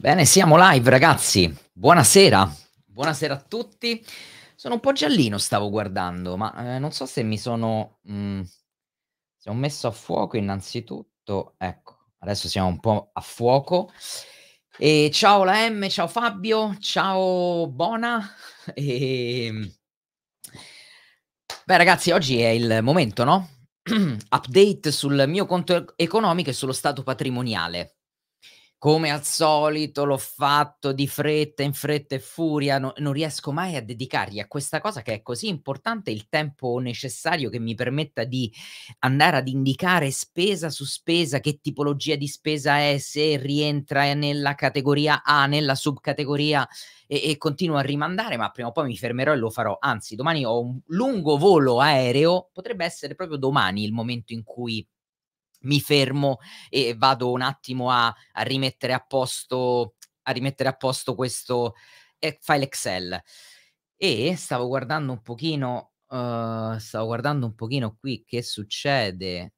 Bene, siamo live ragazzi. Buonasera. Buonasera a tutti. Sono un po' giallino, stavo guardando, ma eh, non so se mi sono... Mh, mm, se ho messo a fuoco innanzitutto. Ecco, adesso siamo un po' a fuoco. E ciao la M, ciao Fabio, ciao Bona. E... Ehm, beh ragazzi, oggi è il momento, no? Update sul mio conto economico e sullo stato patrimoniale come al solito l'ho fatto di fretta, in fretta e furia, no, non riesco mai a dedicargli a questa cosa che è così importante il tempo necessario che mi permetta di andare ad indicare spesa su spesa, che tipologia di spesa è, se rientra nella categoria A, nella subcategoria e, e continuo a rimandare, ma prima o poi mi fermerò e lo farò. Anzi, domani ho un lungo volo aereo, potrebbe essere proprio domani il momento in cui mi fermo e vado un attimo a, a rimettere a posto, a rimettere a posto questo eh, file Excel. E stavo guardando un pochino, uh, stavo guardando un pochino qui che succede.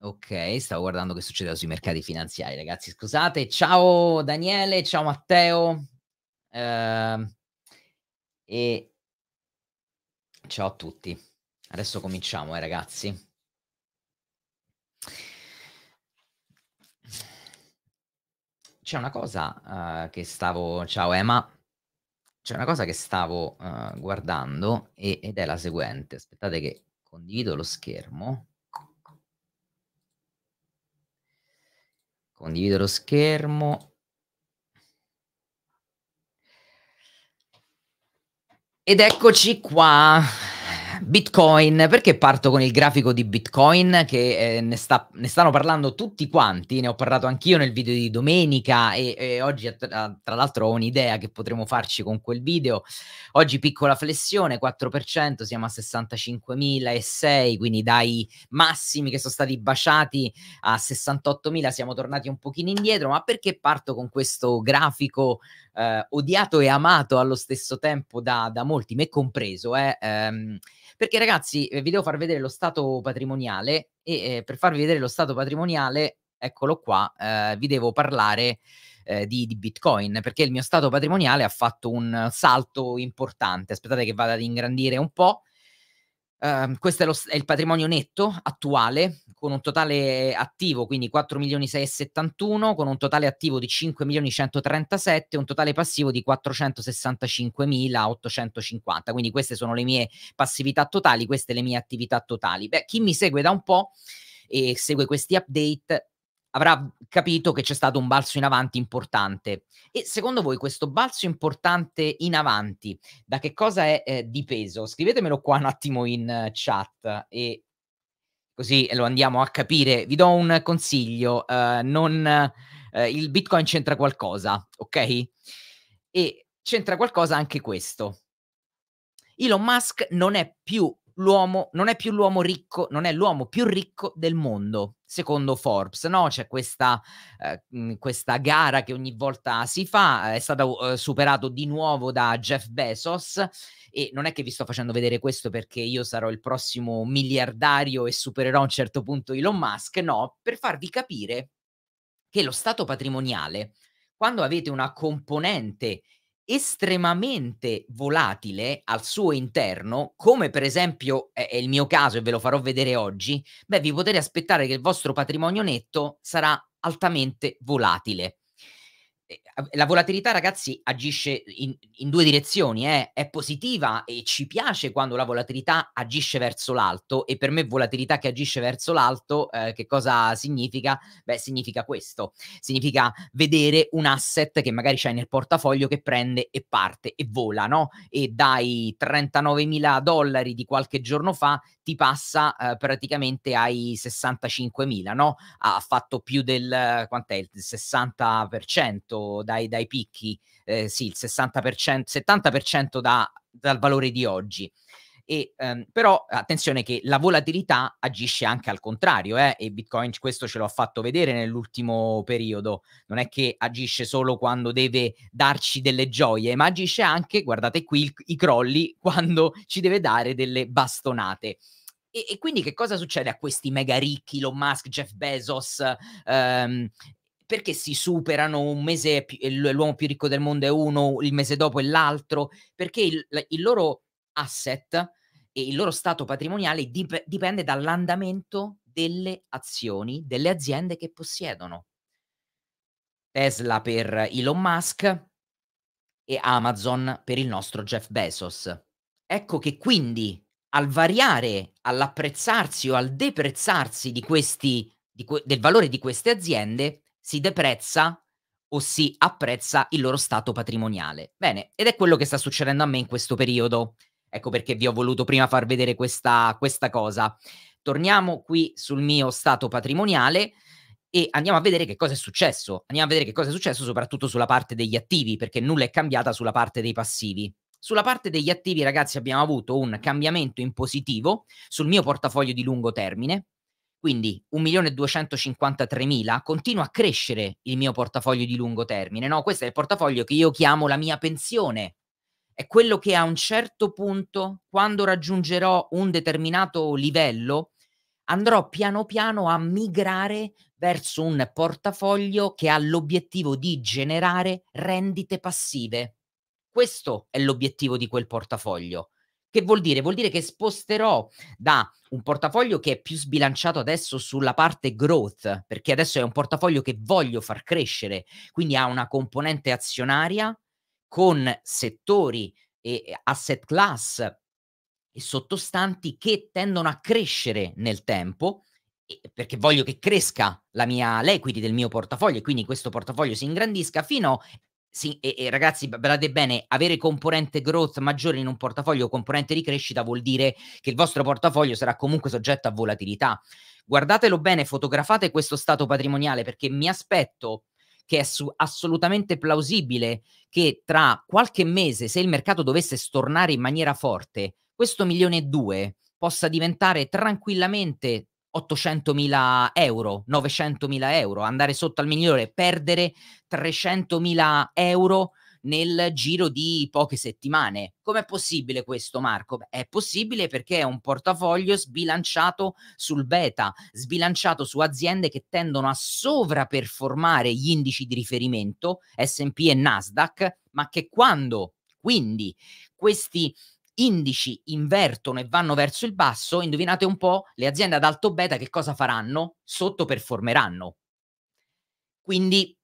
Ok, stavo guardando che succedeva sui mercati finanziari, ragazzi. Scusate, ciao Daniele, ciao Matteo. Uh, e ciao a tutti. Adesso cominciamo, eh, ragazzi. C'è una cosa uh, che stavo... Ciao Emma. C'è una cosa che stavo uh, guardando e, ed è la seguente. Aspettate che condivido lo schermo. Condivido lo schermo. Ed eccoci qua. Bitcoin, perché parto con il grafico di Bitcoin che eh, ne, sta, ne, stanno parlando tutti quanti, ne ho parlato anch'io nel video di domenica e, e oggi tra l'altro ho un'idea che potremo farci con quel video. Oggi piccola flessione, 4%, siamo a 65.006, quindi dai massimi che sono stati baciati a 68.000 siamo tornati un pochino indietro, ma perché parto con questo grafico eh, odiato e amato allo stesso tempo da, da molti, me compreso, eh, ehm, perché ragazzi eh, vi devo far vedere lo stato patrimoniale e eh, per farvi vedere lo stato patrimoniale, eccolo qua, eh, vi devo parlare eh, di, di, Bitcoin, perché il mio stato patrimoniale ha fatto un salto importante. Aspettate che vada ad ingrandire un po'. Um, questo è, lo, è, il patrimonio netto attuale con un totale attivo quindi 4 milioni 671 con un totale attivo di 5 milioni 137 un totale passivo di 465 mila 850 quindi queste sono le mie passività totali queste le mie attività totali beh chi mi segue da un po' e segue questi update avrà capito che c'è stato un balzo in avanti importante. E secondo voi questo balzo importante in avanti da che cosa è eh, dipeso? Scrivetemelo qua un attimo in uh, chat e così lo andiamo a capire. Vi do un consiglio, uh, non, uh, il Bitcoin c'entra qualcosa, ok? E c'entra qualcosa anche questo. Elon Musk non è più l'uomo non è più l'uomo ricco, non è l'uomo più ricco del mondo, secondo Forbes, no? C'è questa, eh, questa gara che ogni volta si fa, eh, è stato eh, superato di nuovo da Jeff Bezos e non è che vi sto facendo vedere questo perché io sarò il prossimo miliardario e supererò a un certo punto Elon Musk, no, per farvi capire che lo stato patrimoniale, quando avete una componente estremamente volatile al suo interno, come per esempio è il mio caso e ve lo farò vedere oggi, beh, vi potete aspettare che il vostro patrimonio netto sarà altamente volatile la volatilità, ragazzi, agisce in, in due direzioni. Eh? È positiva e ci piace quando la volatilità agisce verso l'alto. E per me, volatilità che agisce verso l'alto, eh, che cosa significa? Beh, significa questo: significa vedere un asset che magari c'hai nel portafoglio che prende e parte e vola, no? E dai 39 mila dollari di qualche giorno fa ti passa eh, praticamente ai 65.000, no? Ha fatto più del, quant'è, il 60% dai, dai picchi, eh, sì, il 60%, 70% da, dal valore di oggi. E, ehm, però attenzione che la volatilità agisce anche al contrario eh? e Bitcoin questo ce l'ho fatto vedere nell'ultimo periodo non è che agisce solo quando deve darci delle gioie ma agisce anche guardate qui il, i crolli quando ci deve dare delle bastonate e, e, quindi che cosa succede a questi mega ricchi, Elon Musk, Jeff Bezos? Ehm, perché si superano un mese, l'uomo più ricco del mondo è uno, il mese dopo è l'altro? Perché il, il loro asset e il loro stato patrimoniale dip- dipende dall'andamento delle azioni delle aziende che possiedono. Tesla per Elon Musk e Amazon per il nostro Jeff Bezos. Ecco che quindi al variare, all'apprezzarsi o al deprezzarsi di questi, di que- del valore di queste aziende, si deprezza o si apprezza il loro stato patrimoniale. Bene, ed è quello che sta succedendo a me in questo periodo. Ecco perché vi ho voluto prima far vedere questa, questa cosa. Torniamo qui sul mio stato patrimoniale e andiamo a vedere che cosa è successo. Andiamo a vedere che cosa è successo soprattutto sulla parte degli attivi, perché nulla è cambiata sulla parte dei passivi. Sulla parte degli attivi, ragazzi, abbiamo avuto un cambiamento in positivo sul mio portafoglio di lungo termine, quindi 1.253.000, continua a crescere il mio portafoglio di lungo termine. No, questo è il portafoglio che io chiamo la mia pensione. È quello che a un certo punto, quando raggiungerò un determinato livello, andrò piano piano a migrare verso un portafoglio che ha l'obiettivo di generare rendite passive questo è l'obiettivo di quel portafoglio. Che vuol dire? Vuol dire che sposterò da un portafoglio che è più sbilanciato adesso sulla parte growth, perché adesso è un portafoglio che voglio far crescere, quindi ha una componente azionaria con settori e asset class e sottostanti che tendono a crescere nel tempo, perché voglio che cresca la mia l'equity del mio portafoglio e quindi questo portafoglio si ingrandisca fino sì, e, e ragazzi, badate bene, avere componente growth maggiore in un portafoglio componente di crescita vuol dire che il vostro portafoglio sarà comunque soggetto a volatilità. Guardatelo bene, fotografate questo stato patrimoniale perché mi aspetto che è su- assolutamente plausibile che tra qualche mese, se il mercato dovesse stornare in maniera forte, questo milione e due possa diventare tranquillamente 800.000 euro, 900.000 euro, andare sotto al migliore, perdere 300.000 euro nel giro di poche settimane. Com'è possibile questo, Marco? Beh, è possibile perché è un portafoglio sbilanciato sul beta, sbilanciato su aziende che tendono a sovraperformare gli indici di riferimento, SP e Nasdaq, ma che quando quindi questi indici invertono e vanno verso il basso, indovinate un po', le aziende ad alto beta che cosa faranno? Sottoperformeranno. Quindi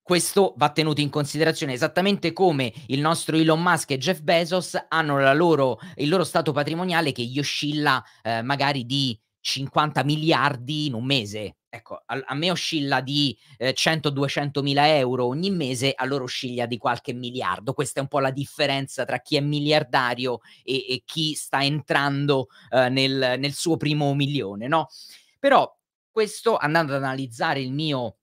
questo va tenuto in considerazione esattamente come il nostro Elon Musk e Jeff Bezos hanno loro, il loro stato patrimoniale che gli oscilla eh, magari di 50 miliardi in un mese. Ecco, a, a me oscilla di eh, 100-200 mila euro ogni mese, a loro oscilla di qualche miliardo. Questa è un po' la differenza tra chi è miliardario e, e chi sta entrando eh, nel, nel suo primo milione, no? Però questo, andando ad analizzare il mio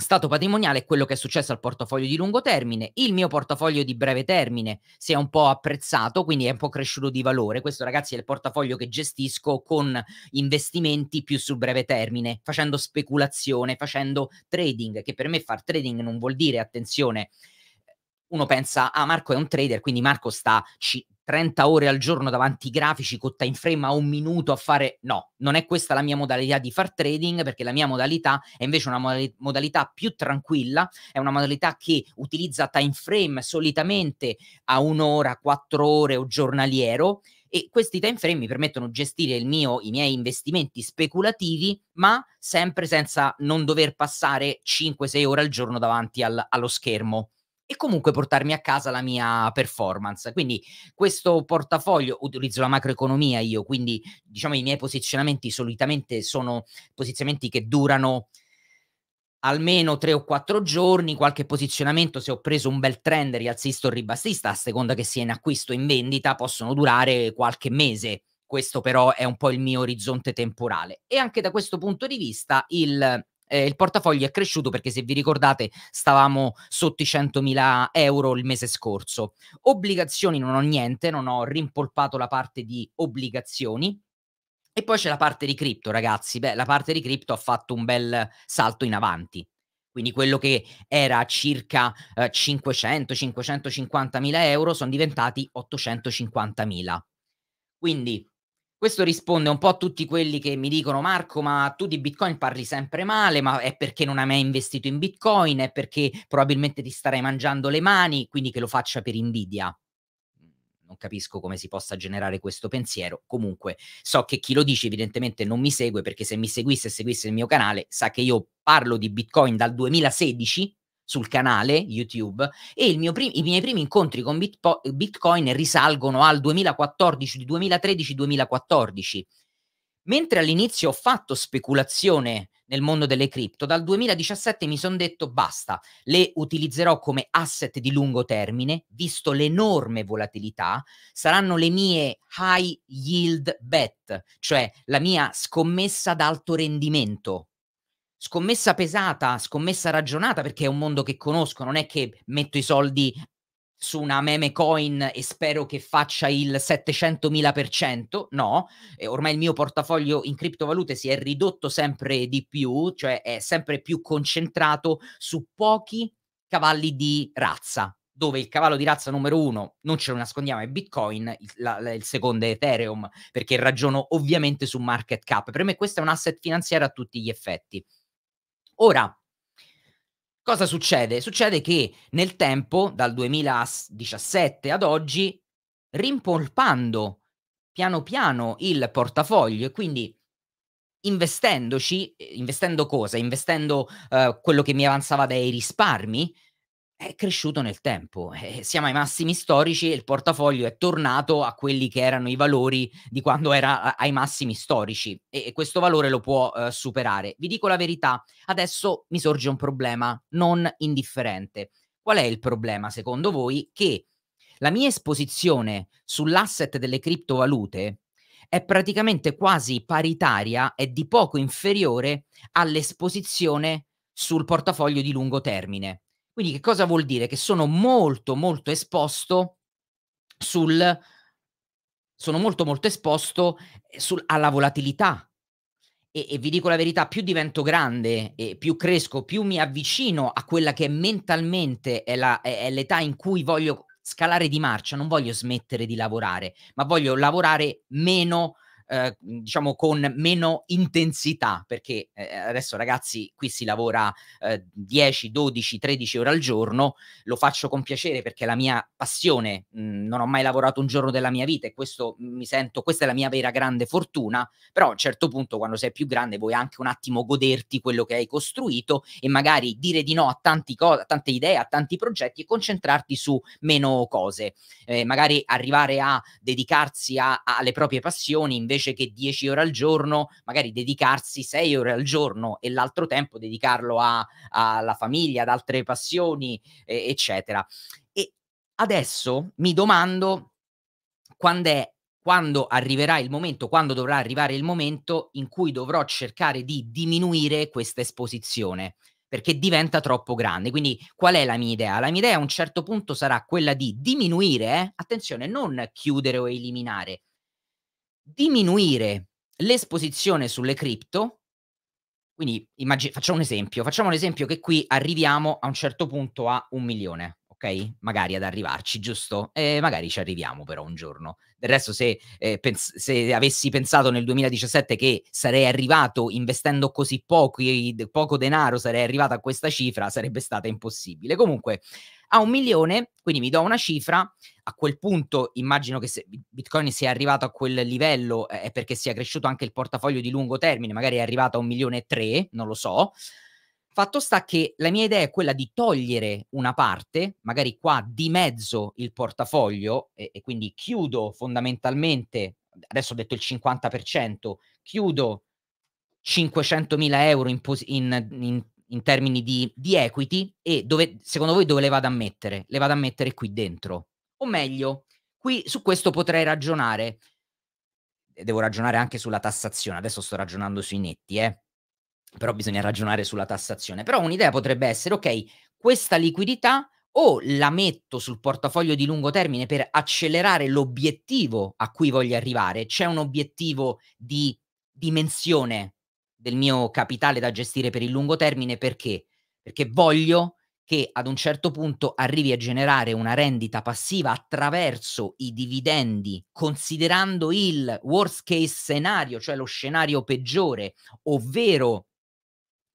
stato patrimoniale è quello che è successo al portafoglio di lungo termine. Il mio portafoglio di breve termine si è un po' apprezzato, quindi è un po' cresciuto di valore. Questo, ragazzi, è il portafoglio che gestisco con investimenti più sul breve termine, facendo speculazione, facendo trading, che per me far trading non vuol dire, attenzione, uno pensa, ah Marco è un trader, quindi Marco sta ci- 30 ore al giorno davanti ai grafici, con time frame a un minuto a fare... No, non è questa la mia modalità di far trading, perché la mia modalità è invece una modalità più tranquilla, è una modalità che utilizza time frame solitamente a un'ora, quattro ore o giornaliero, e questi time frame mi permettono di gestire mio, i miei investimenti speculativi, ma sempre senza non dover passare 5-6 ore al giorno davanti al, allo schermo e comunque portarmi a casa la mia performance. Quindi questo portafoglio, utilizzo la macroeconomia io, quindi diciamo i miei posizionamenti solitamente sono posizionamenti che durano almeno tre o quattro giorni, qualche posizionamento, se ho preso un bel trend rialzista o ribassista, a seconda che sia in acquisto o in vendita, possono durare qualche mese. Questo però è un po' il mio orizzonte temporale. E anche da questo punto di vista il eh, il portafoglio è cresciuto perché se vi ricordate stavamo sotto i 100.000 euro il mese scorso. Obbligazioni non ho niente, non ho rimpolpato la parte di obbligazioni, e poi c'è la parte di cripto, ragazzi. Beh, la parte di cripto ha fatto un bel salto in avanti. Quindi quello che era circa eh, 500-550 mila euro sono diventati 850 mila. Quindi questo risponde un po' a tutti quelli che mi dicono Marco, ma tu di Bitcoin parli sempre male, ma è perché non hai mai investito in Bitcoin, è perché probabilmente ti starei mangiando le mani, quindi che lo faccia per invidia. Non capisco come si possa generare questo pensiero. Comunque so che chi lo dice evidentemente non mi segue perché se mi seguisse e seguisse il mio canale sa che io parlo di Bitcoin dal 2016 sul canale YouTube e il mio prim- i miei primi incontri con Bitpo- Bitcoin risalgono al 2014, 2013, 2014. Mentre all'inizio ho fatto speculazione nel mondo delle cripto, dal 2017 mi sono detto basta, le utilizzerò come asset di lungo termine, visto l'enorme volatilità, saranno le mie high yield bet, cioè la mia scommessa ad alto rendimento scommessa pesata, scommessa ragionata, perché è un mondo che conosco, non è che metto i soldi su una meme coin e spero che faccia il 700.000%, no, e ormai il mio portafoglio in criptovalute si è ridotto sempre di più, cioè è sempre più concentrato su pochi cavalli di razza, dove il cavallo di razza numero uno, non ce lo nascondiamo, è Bitcoin, il, la, il, secondo è Ethereum, perché ragiono ovviamente su market cap. Per me questo è un asset finanziario a tutti gli effetti. Ora, cosa succede? Succede che nel tempo, dal 2017 ad oggi, rimpolpando piano piano il portafoglio e quindi investendoci, eh, investendo cosa? Investendo eh, quello che mi avanzava dai risparmi, è cresciuto nel tempo. Eh, siamo ai massimi storici e il portafoglio è tornato a quelli che erano i valori di quando era ai massimi storici e, e questo valore lo può eh, superare. Vi dico la verità, adesso mi sorge un problema non indifferente. Qual è il problema secondo voi? Che la mia esposizione sull'asset delle criptovalute è praticamente quasi paritaria, e di poco inferiore all'esposizione sul portafoglio di lungo termine. Quindi che cosa vuol dire? Che sono molto molto esposto sul sono molto molto esposto eh, sul, alla volatilità. E, e, vi dico la verità, più divento grande e più cresco, più mi avvicino a quella che mentalmente è, la, è, è l'età in cui voglio scalare di marcia, non voglio smettere di lavorare, ma voglio lavorare meno eh, diciamo con meno intensità, perché eh, adesso ragazzi qui si lavora eh, 10, 12, 13 ore al giorno, lo faccio con piacere perché è la mia passione, mh, mm, non ho mai lavorato un giorno della mia vita e questo mi sento, questa è la mia vera grande fortuna, però a un certo punto quando sei più grande vuoi anche un attimo goderti quello che hai costruito e magari dire di no a, tanti co- a tante idee, a tanti progetti e concentrarti su meno cose, eh, magari arrivare a dedicarsi a, a, alle proprie passioni invece invece che 10 ore al giorno, magari dedicarsi 6 ore al giorno e l'altro tempo dedicarlo alla famiglia, ad altre passioni, eh, eccetera. E adesso mi domando quando è quando arriverà il momento, quando dovrà arrivare il momento in cui dovrò cercare di diminuire questa esposizione perché diventa troppo grande. Quindi qual è la mia idea? La mia idea a un certo punto sarà quella di diminuire, eh? attenzione, non chiudere o eliminare, diminuire l'esposizione sulle cripto. Quindi immag- facciamo un esempio, facciamo un esempio che qui arriviamo a un certo punto a un milione, ok? Magari ad arrivarci, giusto? E magari ci arriviamo però un giorno. Del resto se, eh, pens- se avessi pensato nel 2017 che sarei arrivato investendo così pochi, poco denaro, sarei arrivato a questa cifra, sarebbe stata impossibile. Comunque, a un milione, quindi mi do una cifra, a quel punto immagino che se Bitcoin sia arrivato a quel livello eh, è perché sia cresciuto anche il portafoglio di lungo termine, magari è arrivato a un milione e tre, non lo so. Fatto sta che la mia idea è quella di togliere una parte, magari qua di mezzo il portafoglio e, e quindi chiudo fondamentalmente, adesso ho detto il 50%, chiudo 500.000 euro in, in, in, in termini di, di equity e dove, secondo voi dove le vado a mettere? Le vado a mettere qui dentro. O meglio, qui su questo potrei ragionare. Devo ragionare anche sulla tassazione, adesso sto ragionando sui netti, eh? però bisogna ragionare sulla tassazione. Però un'idea potrebbe essere, ok, questa liquidità o la metto sul portafoglio di lungo termine per accelerare l'obiettivo a cui voglio arrivare. C'è un obiettivo di dimensione del mio capitale da gestire per il lungo termine perché? Perché voglio che ad un certo punto arrivi a generare una rendita passiva attraverso i dividendi, considerando il worst case scenario, cioè lo scenario peggiore, ovvero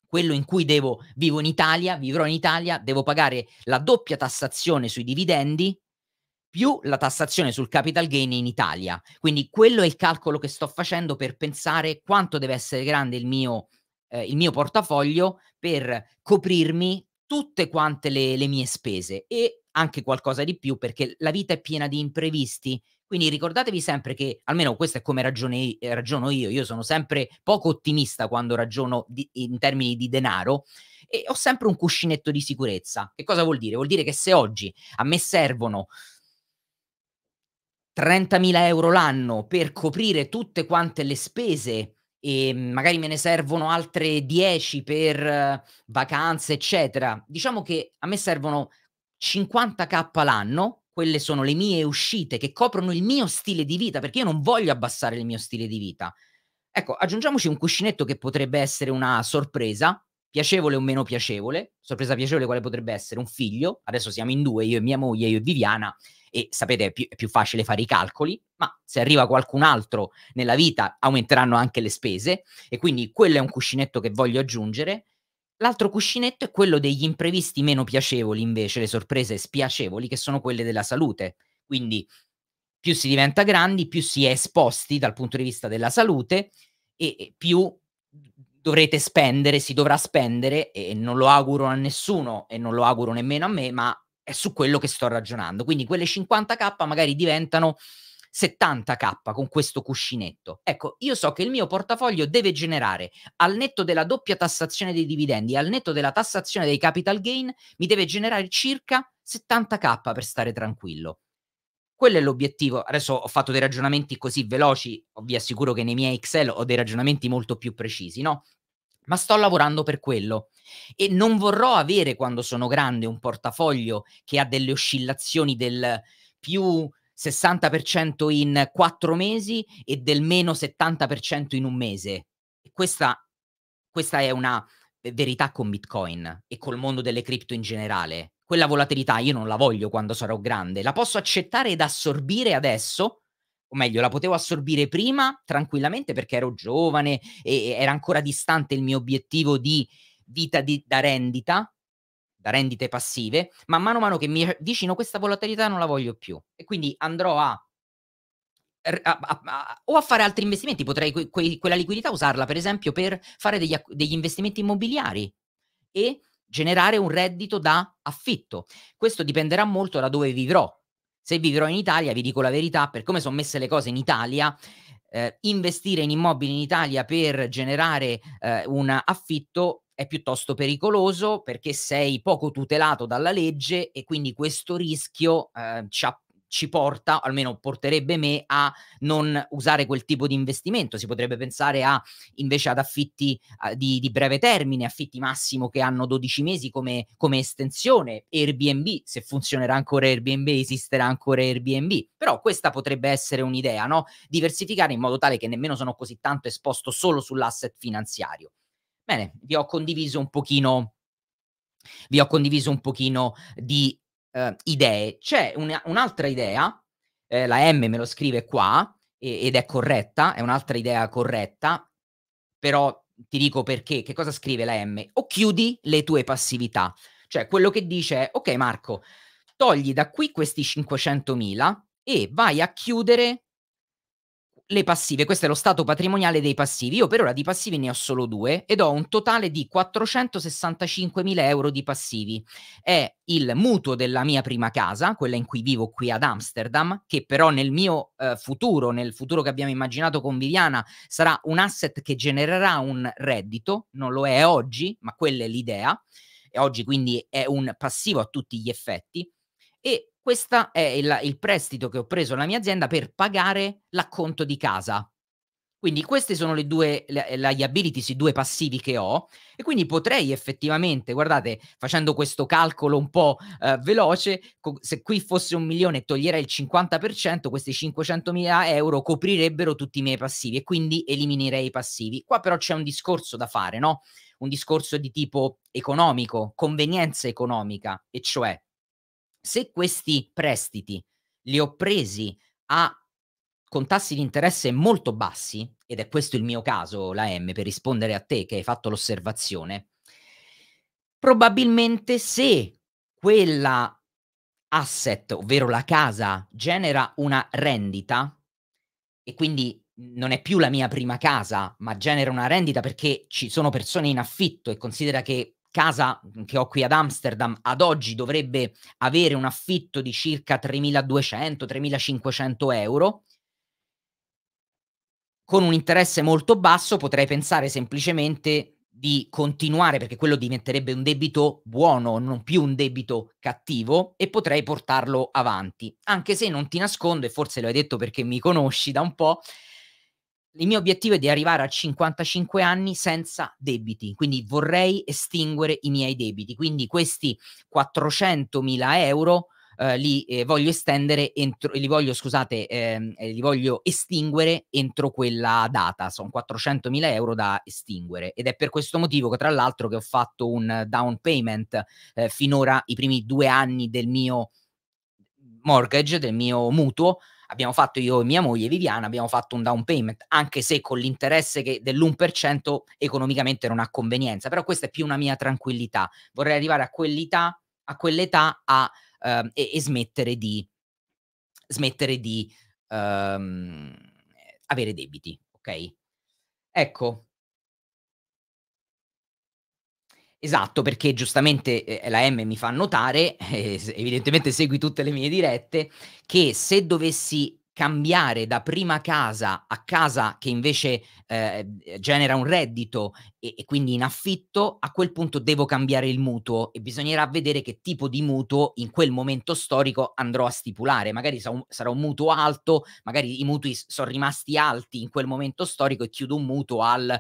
quello in cui devo, vivo in Italia, vivrò in Italia, devo pagare la doppia tassazione sui dividendi più la tassazione sul capital gain in Italia. Quindi quello è il calcolo che sto facendo per pensare quanto deve essere grande il mio, eh, il mio portafoglio per coprirmi tutte quante le, le mie spese e anche qualcosa di più perché la vita è piena di imprevisti. Quindi ricordatevi sempre che, almeno questo è come ragione, eh, ragiono io, io sono sempre poco ottimista quando ragiono di, in termini di denaro e ho sempre un cuscinetto di sicurezza. Che cosa vuol dire? Vuol dire che se oggi a me servono 30.000 euro l'anno per coprire tutte quante le spese e magari me ne servono altre 10 per eh, vacanze, eccetera. Diciamo che a me servono 50k l'anno, quelle sono le mie uscite che coprono il mio stile di vita, perché io non voglio abbassare il mio stile di vita. Ecco, aggiungiamoci un cuscinetto che potrebbe essere una sorpresa, piacevole o meno piacevole. Sorpresa piacevole quale potrebbe essere? Un figlio, adesso siamo in due, io e mia moglie, io e Viviana, e sapete più, è più facile fare i calcoli, ma se arriva qualcun altro nella vita aumenteranno anche le spese e quindi quello è un cuscinetto che voglio aggiungere. L'altro cuscinetto è quello degli imprevisti meno piacevoli, invece, le sorprese spiacevoli, che sono quelle della salute. Quindi più si diventa grandi, più si è esposti dal punto di vista della salute e più dovrete spendere, si dovrà spendere e non lo auguro a nessuno e non lo auguro nemmeno a me, ma è su quello che sto ragionando. Quindi quelle 50k magari diventano 70k con questo cuscinetto. Ecco, io so che il mio portafoglio deve generare al netto della doppia tassazione dei dividendi, al netto della tassazione dei capital gain, mi deve generare circa 70k per stare tranquillo. Quello è l'obiettivo. Adesso ho fatto dei ragionamenti così veloci, vi assicuro che nei miei Excel ho dei ragionamenti molto più precisi, no? ma sto lavorando per quello. E non vorrò avere quando sono grande un portafoglio che ha delle oscillazioni del più 60% in quattro mesi e del meno 70% in un mese. Questa, questa è una verità con Bitcoin e col mondo delle cripto in generale. Quella volatilità io non la voglio quando sarò grande, la posso accettare ed assorbire adesso o meglio, la potevo assorbire prima tranquillamente perché ero giovane e era ancora distante il mio obiettivo di vita di, da rendita, da rendite passive, ma mano a mano che mi avvicino questa volatilità non la voglio più e quindi andrò a a, a, a, o a fare altri investimenti, potrei que, que, quella liquidità usarla per esempio per fare degli, degli, investimenti immobiliari e generare un reddito da affitto. Questo dipenderà molto da dove vivrò, se vivrò in Italia, vi dico la verità, per come sono messe le cose in Italia, eh, investire in immobili in Italia per generare eh, un affitto è piuttosto pericoloso perché sei poco tutelato dalla legge e quindi questo rischio eh, ci ha ci porta, almeno porterebbe me, a non usare quel tipo di investimento. Si potrebbe pensare a, invece ad affitti uh, di, di, breve termine, affitti massimo che hanno 12 mesi come, come estensione, Airbnb, se funzionerà ancora Airbnb, esisterà ancora Airbnb. Però questa potrebbe essere un'idea, no? Diversificare in modo tale che nemmeno sono così tanto esposto solo sull'asset finanziario. Bene, vi ho condiviso un pochino vi ho condiviso un pochino di eh, idee. C'è una, un'altra idea, eh, la M me lo scrive qua, e, ed è corretta, è un'altra idea corretta, però ti dico perché, che cosa scrive la M? O chiudi le tue passività. Cioè, quello che dice è, ok Marco, togli da qui questi 500.000 e vai a chiudere le passive, questo è lo stato patrimoniale dei passivi. Io per ora di passivi ne ho solo due ed ho un totale di 465.000 euro di passivi. È il mutuo della mia prima casa, quella in cui vivo qui ad Amsterdam, che però nel mio eh, futuro, nel futuro che abbiamo immaginato con Viviana, sarà un asset che genererà un reddito, non lo è oggi, ma quella è l'idea. E oggi quindi è un passivo a tutti gli effetti. E questo è il, il, prestito che ho preso alla mia azienda per pagare l'acconto di casa. Quindi queste sono le due le, liabilities, i due passivi che ho e quindi potrei effettivamente, guardate, facendo questo calcolo un po' eh, veloce, co- se qui fosse un milione e toglierei il 50%, questi 500 mila euro coprirebbero tutti i miei passivi e quindi eliminerei i passivi. Qua però c'è un discorso da fare, no? Un discorso di tipo economico, convenienza economica, e cioè se questi prestiti li ho presi a con tassi di interesse molto bassi, ed è questo il mio caso, la M, per rispondere a te che hai fatto l'osservazione, probabilmente se quella asset, ovvero la casa, genera una rendita, e quindi non è più la mia prima casa, ma genera una rendita perché ci sono persone in affitto e considera che casa mm, che ho qui ad Amsterdam ad oggi dovrebbe avere un affitto di circa 3.200-3.500 euro. Con un interesse molto basso potrei pensare semplicemente di continuare, perché quello diventerebbe un debito buono, non più un debito cattivo, e potrei portarlo avanti. Anche se non ti nascondo, e forse lo hai detto perché mi conosci da un po', il mio obiettivo è di arrivare a 55 anni senza debiti, quindi vorrei estinguere i miei debiti, quindi questi 400.000 euro eh, li, eh, voglio entro, li voglio scusate, ehm, eh, li voglio estinguere entro quella data, sono 400.000 euro da estinguere ed è per questo motivo che tra l'altro che ho fatto un down payment eh, finora i primi due anni del mio mortgage, del mio mutuo, abbiamo fatto io e mia moglie Viviana, abbiamo fatto un down payment, anche se con l'interesse dell'1% economicamente non ha convenienza, però questa è più una mia tranquillità. Vorrei arrivare a quell'età a, quell'età a uh, e, e, smettere di smettere di um, avere debiti, ok? Ecco, Esatto, perché giustamente eh, la M mi fa notare, eh, evidentemente segui tutte le mie dirette, che se dovessi cambiare da prima casa a casa che invece eh, genera un reddito e, e, quindi in affitto, a quel punto devo cambiare il mutuo e bisognerà vedere che tipo di mutuo in quel momento storico andrò a stipulare. Magari sa un, sarà un mutuo alto, magari i mutui sono rimasti alti in quel momento storico e chiudo un mutuo al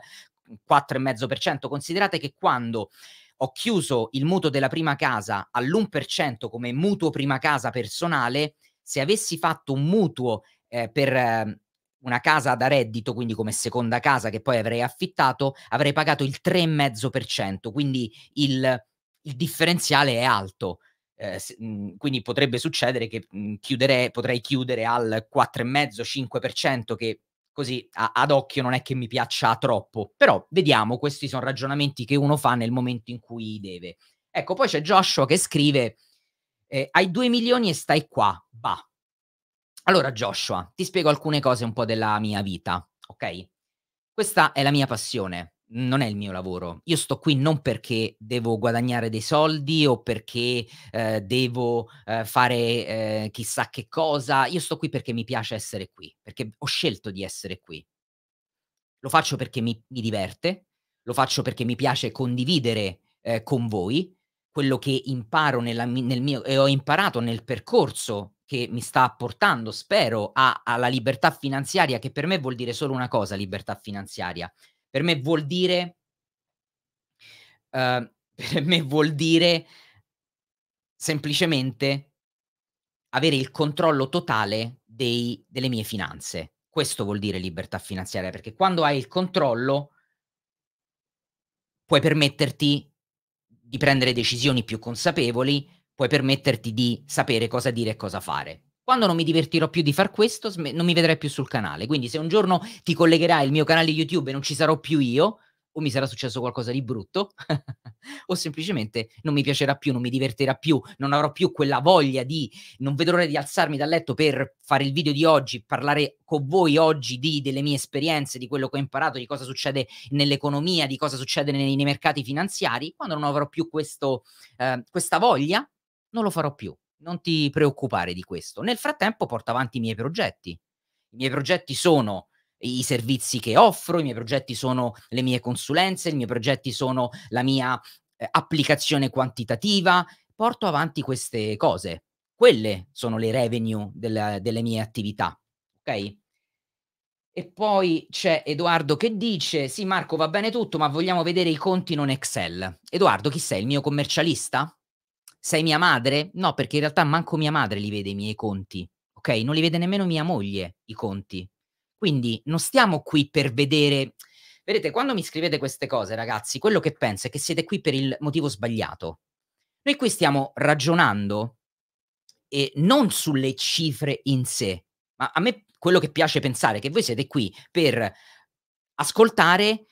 4,5%. Considerate che quando ho chiuso il mutuo della prima casa all'1% come mutuo prima casa personale, se avessi fatto un mutuo eh, per eh, una casa da reddito, quindi come seconda casa che poi avrei affittato, avrei pagato il 3,5%, quindi il, il differenziale è alto. Eh, mm, quindi potrebbe succedere che mh, mm, chiudere, potrei chiudere al 4,5-5% che così a, ad occhio non è che mi piaccia troppo, però vediamo, questi sono ragionamenti che uno fa nel momento in cui deve. Ecco, poi c'è Joshua che scrive, eh, hai 2 milioni e stai qua, va. Allora Joshua, ti spiego alcune cose un po' della mia vita, ok? Questa è la mia passione, non è il mio lavoro. Io sto qui non perché devo guadagnare dei soldi o perché eh, devo eh, fare eh, chissà che cosa. Io sto qui perché mi piace essere qui, perché ho scelto di essere qui. Lo faccio perché mi, mi diverte, lo faccio perché mi piace condividere eh, con voi quello che imparo nella, nel mio, e ho imparato nel percorso che mi sta portando, spero, a, alla libertà finanziaria, che per me vuol dire solo una cosa, libertà finanziaria, per me vuol dire, uh, per me vuol dire semplicemente avere il controllo totale dei, delle mie finanze. Questo vuol dire libertà finanziaria, perché quando hai il controllo puoi permetterti di prendere decisioni più consapevoli, puoi permetterti di sapere cosa dire e cosa fare. Quando non mi divertirò più di far questo, non mi vedrai più sul canale. Quindi se un giorno ti collegherai il mio canale YouTube e non ci sarò più io, o mi sarà successo qualcosa di brutto, o semplicemente non mi piacerà più, non mi divertirà più, non avrò più quella voglia di, non vedo l'ora di alzarmi dal letto per fare il video di oggi, parlare con voi oggi di, delle mie esperienze, di quello che ho imparato, di cosa succede nell'economia, di cosa succede nei, nei mercati finanziari, quando non avrò più questo, eh, questa voglia, non lo farò più non ti preoccupare di questo. Nel frattempo porto avanti i miei progetti. I miei progetti sono i servizi che offro, i miei progetti sono le mie consulenze, i miei progetti sono la mia eh, applicazione quantitativa, porto avanti queste cose. Quelle sono le revenue della, delle mie attività, ok? E poi c'è Edoardo che dice, sì Marco va bene tutto, ma vogliamo vedere i conti non Excel. Edoardo, chi sei? Il mio commercialista? sei mia madre? No, perché in realtà manco mia madre li vede i miei conti, ok? Non li vede nemmeno mia moglie i conti. Quindi non stiamo qui per vedere... Vedete, quando mi scrivete queste cose, ragazzi, quello che penso è che siete qui per il motivo sbagliato. Noi qui stiamo ragionando e non sulle cifre in sé, ma a me quello che piace pensare è che voi siete qui per ascoltare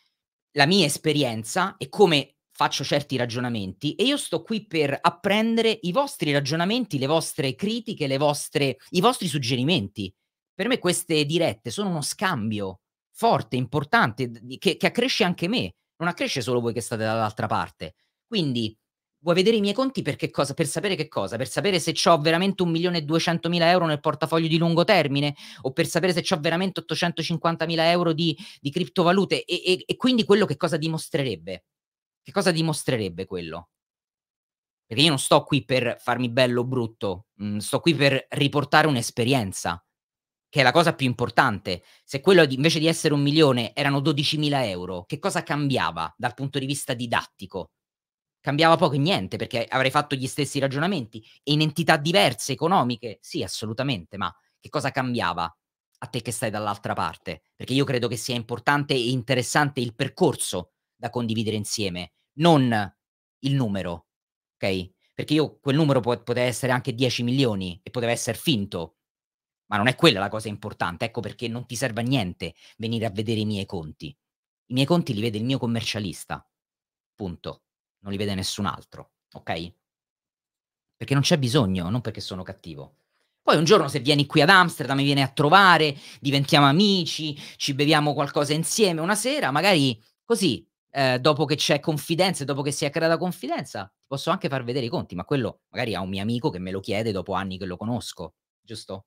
la mia esperienza e come faccio certi ragionamenti e io sto qui per apprendere i vostri ragionamenti, le vostre critiche, le vostre, i vostri suggerimenti. Per me queste dirette sono uno scambio forte, importante, che, che accresce anche me, non accresce solo voi che state dall'altra parte. Quindi vuoi vedere i miei conti per, cosa, per sapere che cosa? Per sapere se ho veramente 1.200.000 euro nel portafoglio di lungo termine o per sapere se ho veramente 850.000 euro di, di criptovalute e, e, e quindi quello che cosa dimostrerebbe? che cosa dimostrerebbe quello? Perché io non sto qui per farmi bello o brutto, mm, sto qui per riportare un'esperienza, che è la cosa più importante. Se quello invece di essere un milione erano 12.000 euro, che cosa cambiava dal punto di vista didattico? Cambiava poco e niente, perché avrei fatto gli stessi ragionamenti e in entità diverse, economiche, sì, assolutamente, ma che cosa cambiava a te che stai dall'altra parte? Perché io credo che sia importante e interessante il percorso da condividere insieme, non il numero, ok? Perché io quel numero po- poteva essere anche 10 milioni e poteva essere finto, ma non è quella la cosa importante, ecco perché non ti serve a niente venire a vedere i miei conti. I miei conti li vede il mio commercialista, punto, non li vede nessun altro, ok? Perché non c'è bisogno, non perché sono cattivo. Poi un giorno se vieni qui ad Amsterdam, mi vieni a trovare, diventiamo amici, ci beviamo qualcosa insieme una sera, magari così eh, dopo che c'è confidenza e dopo che si è creata confidenza, posso anche far vedere i conti, ma quello magari ha un mio amico che me lo chiede dopo anni che lo conosco, giusto?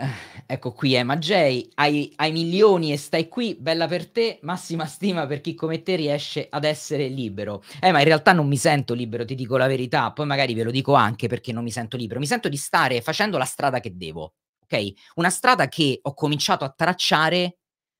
Eh, ecco qui Emma eh, J, hai, hai milioni e stai qui, bella per te, massima stima per chi come te riesce ad essere libero. Eh, ma in realtà non mi sento libero, ti dico la verità, poi magari ve lo dico anche perché non mi sento libero, mi sento di stare facendo la strada che devo, ok? Una strada che ho cominciato a tracciare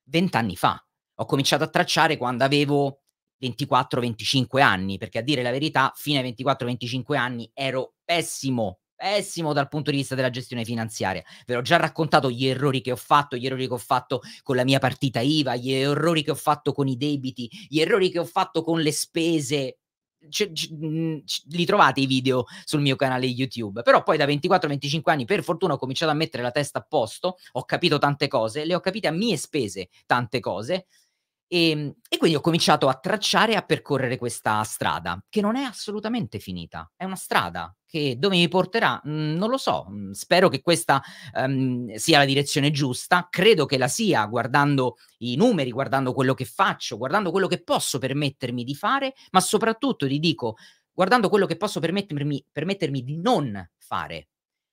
vent'anni fa. Ho cominciato a tracciare quando avevo 24-25 anni, perché a dire la verità, fino ai 24-25 anni ero pessimo, pessimo dal punto di vista della gestione finanziaria. Ve l'ho già raccontato gli errori che ho fatto, gli errori che ho fatto con la mia partita IVA, gli errori che ho fatto con i debiti, gli errori che ho fatto con le spese c- mhmm, c- li trovate i video sul mio canale YouTube. Però poi da 24-25 anni, per fortuna, ho cominciato a mettere la testa a posto, ho capito tante cose, le ho capite a mie spese tante cose. E, ehm, e, quindi ho cominciato a tracciare e a percorrere questa strada, che non è assolutamente finita, è una strada che dove mi porterà, mhmm, non lo so, mhmm, spero che questa um, sia la direzione giusta, credo che la sia guardando i numeri, guardando quello che faccio, guardando quello che posso permettermi di fare, ma soprattutto ti dico, guardando quello che posso permettermi, permettermi di non fare,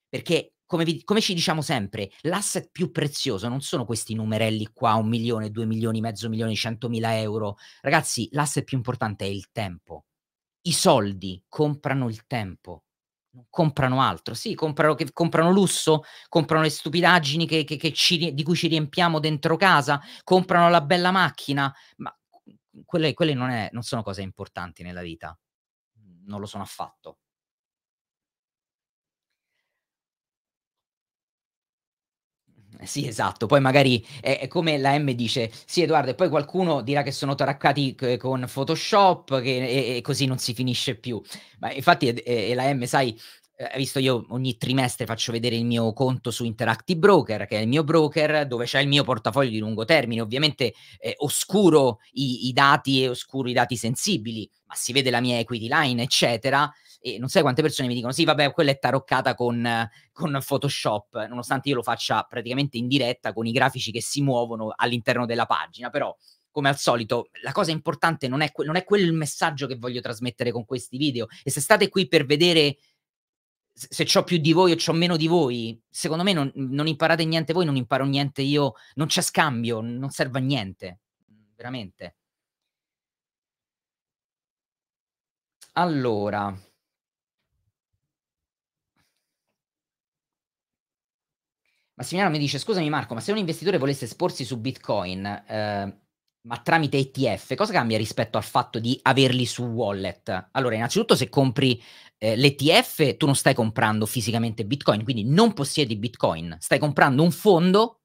perché come, vi, come, ci diciamo sempre, l'asset più prezioso non sono questi numerelli qua, un milione, due milioni, mezzo milione, centomila euro. Ragazzi, l'asset più importante è il tempo. I soldi comprano il tempo, non comprano altro. Sì, comprano, che, comprano lusso, comprano le stupidaggini che, che, ci, di cui ci riempiamo dentro casa, comprano la bella macchina, ma quelle, quelle non, è, non sono cose importanti nella vita. Non lo sono affatto. Sì, esatto. Poi magari è, è, come la M dice: Sì, Edoardo, e poi qualcuno dirà che sono taraccati c- con Photoshop che, e, e, così non si finisce più. Ma infatti, e, la M, sai. Eh, visto io ogni trimestre faccio vedere il mio conto su Interactive Broker, che è il mio broker dove c'è il mio portafoglio di lungo termine. Ovviamente eh, oscuro i, i dati e oscuro i dati sensibili, ma si vede la mia equity line, eccetera e non sai quante persone mi dicono sì vabbè quella è taroccata con, con, Photoshop nonostante io lo faccia praticamente in diretta con i grafici che si muovono all'interno della pagina però come al solito la cosa importante non è, que- non è quello il messaggio che voglio trasmettere con questi video e se state qui per vedere se ho più di voi o ho meno di voi, secondo me non, non, imparate niente voi, non imparo niente io, non c'è scambio, non serve a niente, veramente. Allora, Massimiliano mi dice, scusami Marco, ma se un investitore volesse esporsi su Bitcoin, eh, ma tramite ETF, cosa cambia rispetto al fatto di averli su wallet? Allora, innanzitutto se compri eh, l'ETF, tu non stai comprando fisicamente Bitcoin, quindi non possiedi Bitcoin, stai comprando un fondo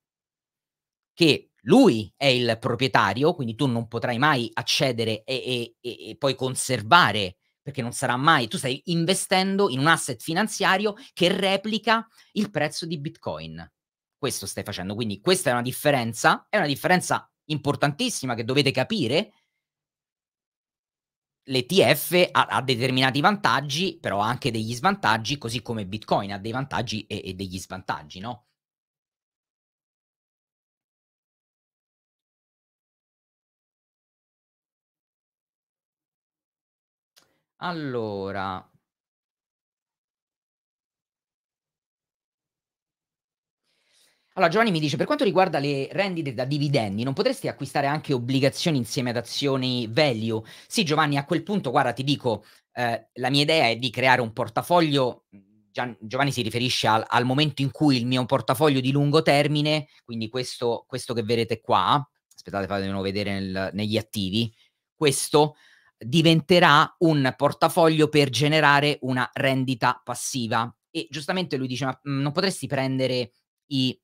che lui è il proprietario, quindi tu non potrai mai accedere e, e, e poi conservare, perché non sarà mai, tu stai investendo in un asset finanziario che replica il prezzo di Bitcoin. Questo stai facendo. Quindi questa è una differenza, è una differenza importantissima che dovete capire. L'ETF ha, ha determinati vantaggi, però ha anche degli svantaggi, così come Bitcoin ha dei vantaggi e, e degli svantaggi, no? Allora, Allora, Giovanni mi dice: per quanto riguarda le rendite da dividendi, non potresti acquistare anche obbligazioni insieme ad azioni value? Sì, Giovanni, a quel punto, guarda, ti dico, eh, la mia idea è di creare un portafoglio. Gian, Giovanni si riferisce al, al, momento in cui il mio portafoglio di lungo termine, quindi questo, questo che vedete qua, aspettate, fatemelo vedere nel, negli attivi, questo diventerà un portafoglio per generare una rendita passiva. E giustamente lui dice: Ma mm, non potresti prendere i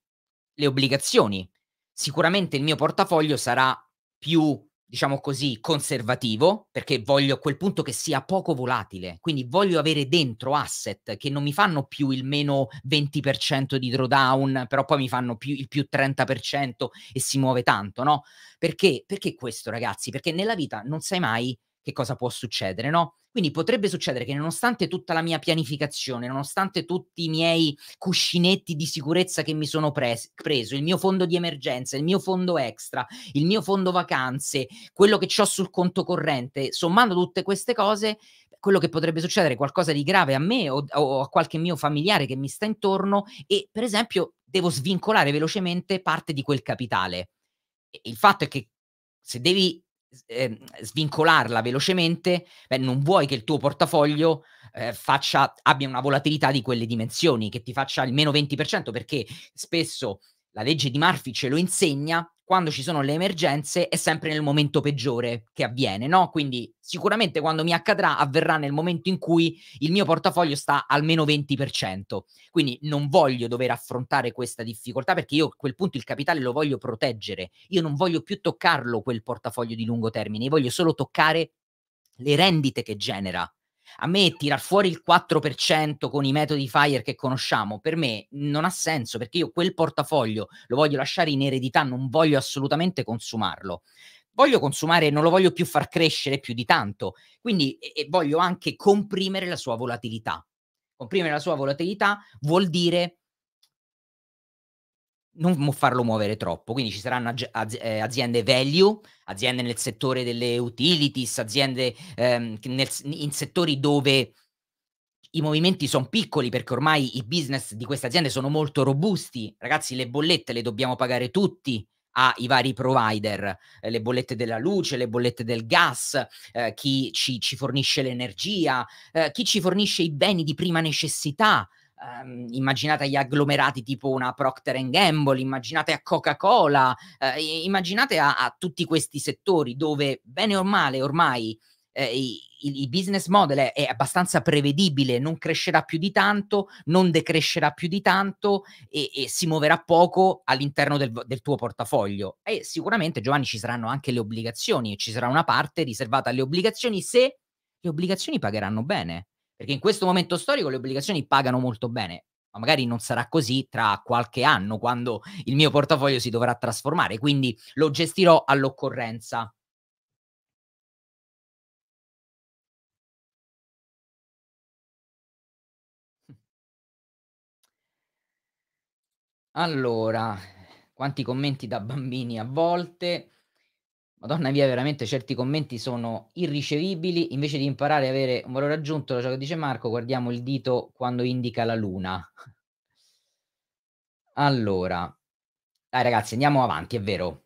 le obbligazioni. Sicuramente il mio portafoglio sarà più, diciamo così, conservativo, perché voglio a quel punto che sia poco volatile. Quindi voglio avere dentro asset che non mi fanno più il meno 20% di drawdown, però poi mi fanno più, il più 30% e si muove tanto, no? Perché? Perché questo, ragazzi? Perché nella vita non sai mai che cosa può succedere, no? Quindi potrebbe succedere che nonostante tutta la mia pianificazione, nonostante tutti i miei cuscinetti di sicurezza che mi sono pres- preso, il mio fondo di emergenza, il mio fondo extra, il mio fondo vacanze, quello che ho sul conto corrente, sommando tutte queste cose, quello che potrebbe succedere è qualcosa di grave a me o, o a qualche mio familiare che mi sta intorno e per esempio devo svincolare velocemente parte di quel capitale. il fatto è che se devi Ehm, svincolarla velocemente, beh, non vuoi che il tuo portafoglio eh, faccia, abbia una volatilità di quelle dimensioni, che ti faccia il meno 20%, perché spesso la legge di Murphy ce lo insegna, quando ci sono le emergenze è sempre nel momento peggiore che avviene, no? Quindi sicuramente quando mi accadrà avverrà nel momento in cui il mio portafoglio sta al meno 20%. Quindi non voglio dover affrontare questa difficoltà perché io a quel punto il capitale lo voglio proteggere. Io non voglio più toccarlo quel portafoglio di lungo termine, io voglio solo toccare le rendite che genera a me tirar fuori il 4% con i metodi FIRE che conosciamo, per me non ha senso perché io quel portafoglio lo voglio lasciare in eredità, non voglio assolutamente consumarlo voglio consumare, non lo voglio più far crescere più di tanto, quindi e, voglio anche comprimere la sua volatilità. Comprimere la sua volatilità vuol dire non farlo muovere troppo, quindi ci saranno eh, aziende value, aziende nel settore delle utilities, aziende ehm, nel, in settori dove i movimenti sono piccoli perché ormai i business di queste aziende sono molto robusti. Ragazzi, le bollette le dobbiamo pagare tutti ai vari provider, eh, le bollette della luce, le bollette del gas, eh, chi ci, ci, fornisce l'energia, eh, chi ci fornisce i beni di prima necessità, Um, immaginate agli agglomerati tipo una Procter Gamble, immaginate a Coca-Cola, eh, immaginate a, a, tutti questi settori dove bene o male ormai eh, i, il business model è, è, abbastanza prevedibile, non crescerà più di tanto, non decrescerà più di tanto e, e si muoverà poco all'interno del, del, tuo portafoglio. E sicuramente, Giovanni, ci saranno anche le obbligazioni e ci sarà una parte riservata alle obbligazioni se le obbligazioni pagheranno bene. Perché in questo momento storico le obbligazioni pagano molto bene, ma magari non sarà così tra qualche anno quando il mio portafoglio si dovrà trasformare, quindi lo gestirò all'occorrenza. Allora, quanti commenti da bambini a volte. Madonna mia, veramente certi commenti sono irricevibili, invece di imparare a avere un valore aggiunto, da ciò che dice Marco, guardiamo il dito quando indica la luna. Allora, dai ragazzi, andiamo avanti, è vero.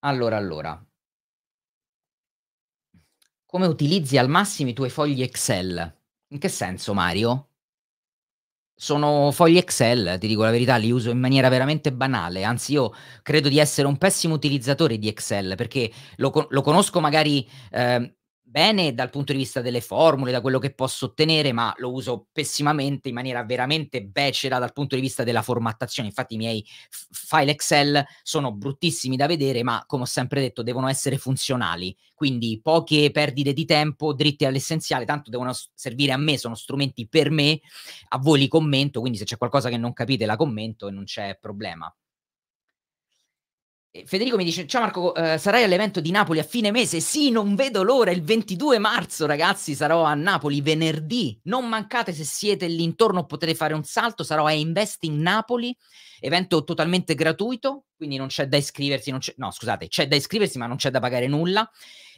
Allora, allora. Come utilizzi al massimo i tuoi fogli Excel? In che senso, Mario? sono fogli Excel, ti dico la verità, li uso in maniera veramente banale, anzi io credo di essere un pessimo utilizzatore di Excel perché lo, lo conosco magari eh, bene dal punto di vista delle formule, da quello che posso ottenere, ma lo uso pessimamente in maniera veramente becera dal punto di vista della formattazione. Infatti i miei file Excel sono bruttissimi da vedere, ma come ho sempre detto devono essere funzionali, quindi poche perdite di tempo, dritti all'essenziale, tanto devono servire a me, sono strumenti per me, a voi li commento, quindi se c'è qualcosa che non capite la commento e non c'è problema. Federico mi dice: Ciao Marco, eh, sarai all'evento di Napoli a fine mese? Sì, non vedo l'ora. Il 22 marzo, ragazzi, sarò a Napoli venerdì. Non mancate se siete lì intorno o potete fare un salto. Sarò a Invest in Napoli, evento totalmente gratuito. Quindi non c'è da iscriversi. C'è... No, scusate, c'è da iscriversi, ma non c'è da pagare nulla.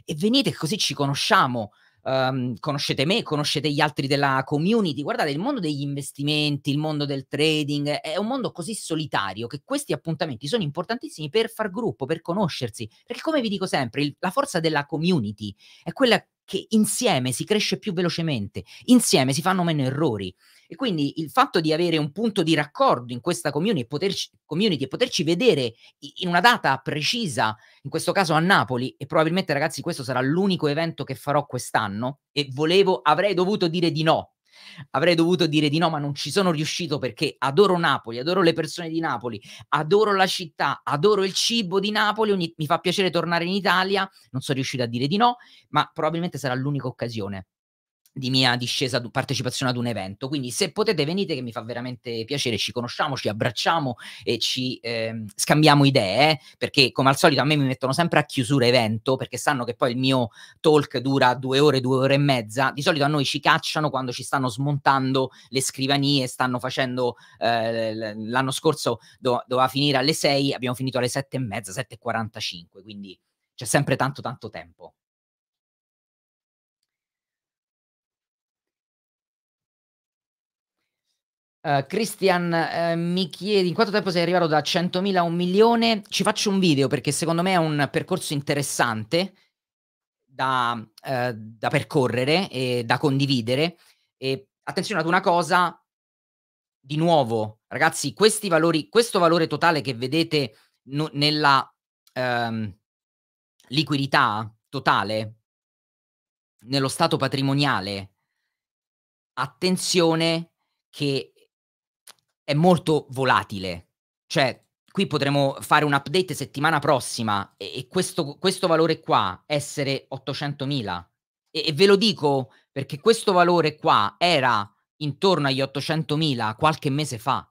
E venite così ci conosciamo um, conoscete me, conoscete gli altri della community, guardate il mondo degli investimenti, il mondo del trading, è un mondo così solitario che questi appuntamenti sono importantissimi per far gruppo, per conoscersi, perché come vi dico sempre, il, la forza della community è quella che insieme si cresce più velocemente, insieme si fanno meno errori. E quindi il fatto di avere un punto di raccordo in questa community e poterci, community, poterci vedere in una data precisa, in questo caso a Napoli, e probabilmente ragazzi questo sarà l'unico evento che farò quest'anno, e volevo, avrei dovuto dire di no. Avrei dovuto dire di no, ma non ci sono riuscito perché adoro Napoli, adoro le persone di Napoli, adoro la città, adoro il cibo di Napoli, ogni, mi fa piacere tornare in Italia, non sono riuscito a dire di no, ma probabilmente sarà l'unica occasione di mia discesa, partecipazione ad un evento. Quindi se potete venite che mi fa veramente piacere, ci conosciamo, ci abbracciamo e ci eh, scambiamo idee, perché come al solito a me mi mettono sempre a chiusura evento, perché sanno che poi il mio talk dura due ore, due ore e mezza. Di solito a noi ci cacciano quando ci stanno smontando le scrivanie, stanno facendo, eh, l'anno scorso do- doveva finire alle 6, abbiamo finito alle 7 e mezza, e 7.45, quindi c'è sempre tanto tanto tempo. Uh, Christian uh, mi chiede in quanto tempo sei arrivato da 100.000 a un milione. Ci faccio un video perché secondo me è un percorso interessante da, uh, da percorrere e da condividere. E attenzione ad una cosa, di nuovo, ragazzi, questi valori, questo valore totale che vedete no, nella um, liquidità totale, nello stato patrimoniale, attenzione che è molto volatile. Cioè, qui potremo fare un update settimana prossima e, e questo, questo, valore qua essere 800.000. E, e ve lo dico perché questo valore qua era intorno agli 800.000 qualche mese fa.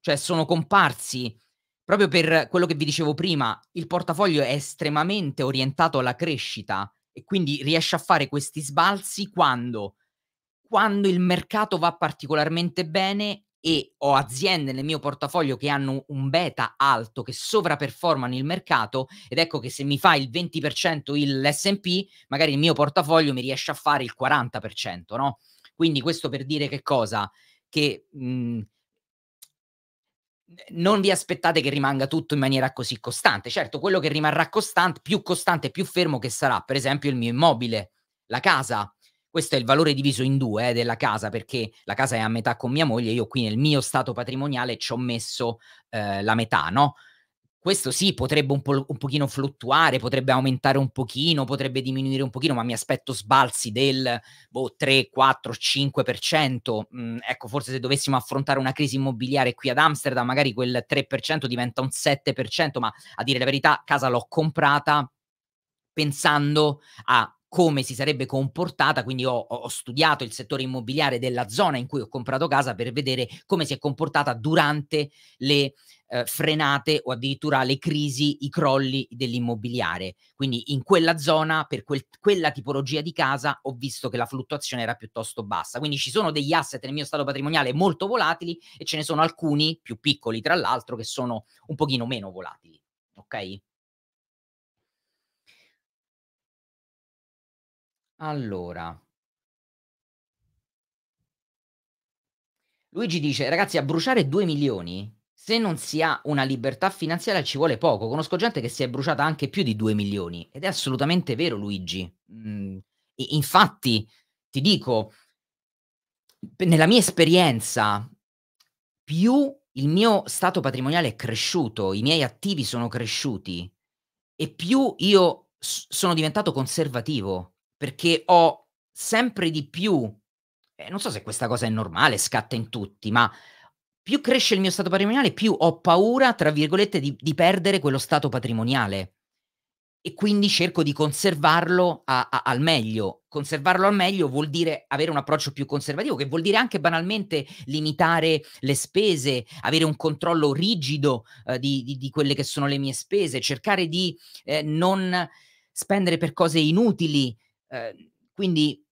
Cioè, sono comparsi proprio per quello che vi dicevo prima, il portafoglio è estremamente orientato alla crescita e quindi riesce a fare questi sbalzi quando? quando il mercato va particolarmente bene e ho aziende nel mio portafoglio che hanno un beta alto, che sovraperformano il mercato ed ecco che se mi fa il 20% il, l'S&P, magari il mio portafoglio mi riesce a fare il 40%, no? Quindi questo per dire che cosa? Che mh, mhmm, non vi aspettate che rimanga tutto in maniera così costante. Certo, quello che rimarrà costante, più costante, più fermo che sarà, per esempio il mio immobile, la casa, questo è il valore diviso in due eh, della casa, perché la casa è a metà con mia moglie, io qui nel mio stato patrimoniale ci ho messo eh, la metà, no? Questo sì, potrebbe un, po', un pochino fluttuare, potrebbe aumentare un pochino, potrebbe diminuire un pochino, ma mi aspetto sbalzi del boh, 3, 4, 5%. Mm, ecco, forse se dovessimo affrontare una crisi immobiliare qui ad Amsterdam, magari quel 3% diventa un 7%, ma a dire la verità, casa l'ho comprata pensando a come si sarebbe comportata, quindi ho, ho, studiato il settore immobiliare della zona in cui ho comprato casa per vedere come si è comportata durante le eh, frenate o addirittura le crisi, i crolli dell'immobiliare. Quindi in quella zona, per quel, quella tipologia di casa, ho visto che la fluttuazione era piuttosto bassa. Quindi ci sono degli asset nel mio stato patrimoniale molto volatili e ce ne sono alcuni, più piccoli tra l'altro, che sono un pochino meno volatili. Ok? Allora, Luigi dice, ragazzi, a bruciare 2 milioni, se non si ha una libertà finanziaria ci vuole poco. Conosco gente che si è bruciata anche più di 2 milioni ed è assolutamente vero Luigi. Mm, infatti, ti dico, nella mia esperienza, più il mio stato patrimoniale è cresciuto, i miei attivi sono cresciuti e più io sono diventato conservativo perché ho sempre di più, eh, non so se questa cosa è normale, scatta in tutti, ma più cresce il mio stato patrimoniale, più ho paura, tra virgolette, di, di perdere quello stato patrimoniale. E quindi cerco di conservarlo a, a, al meglio. Conservarlo al meglio vuol dire avere un approccio più conservativo, che vuol dire anche banalmente limitare le spese, avere un controllo rigido eh, di, di, di, quelle che sono le mie spese, cercare di eh, non spendere per cose inutili, Ehm, quindi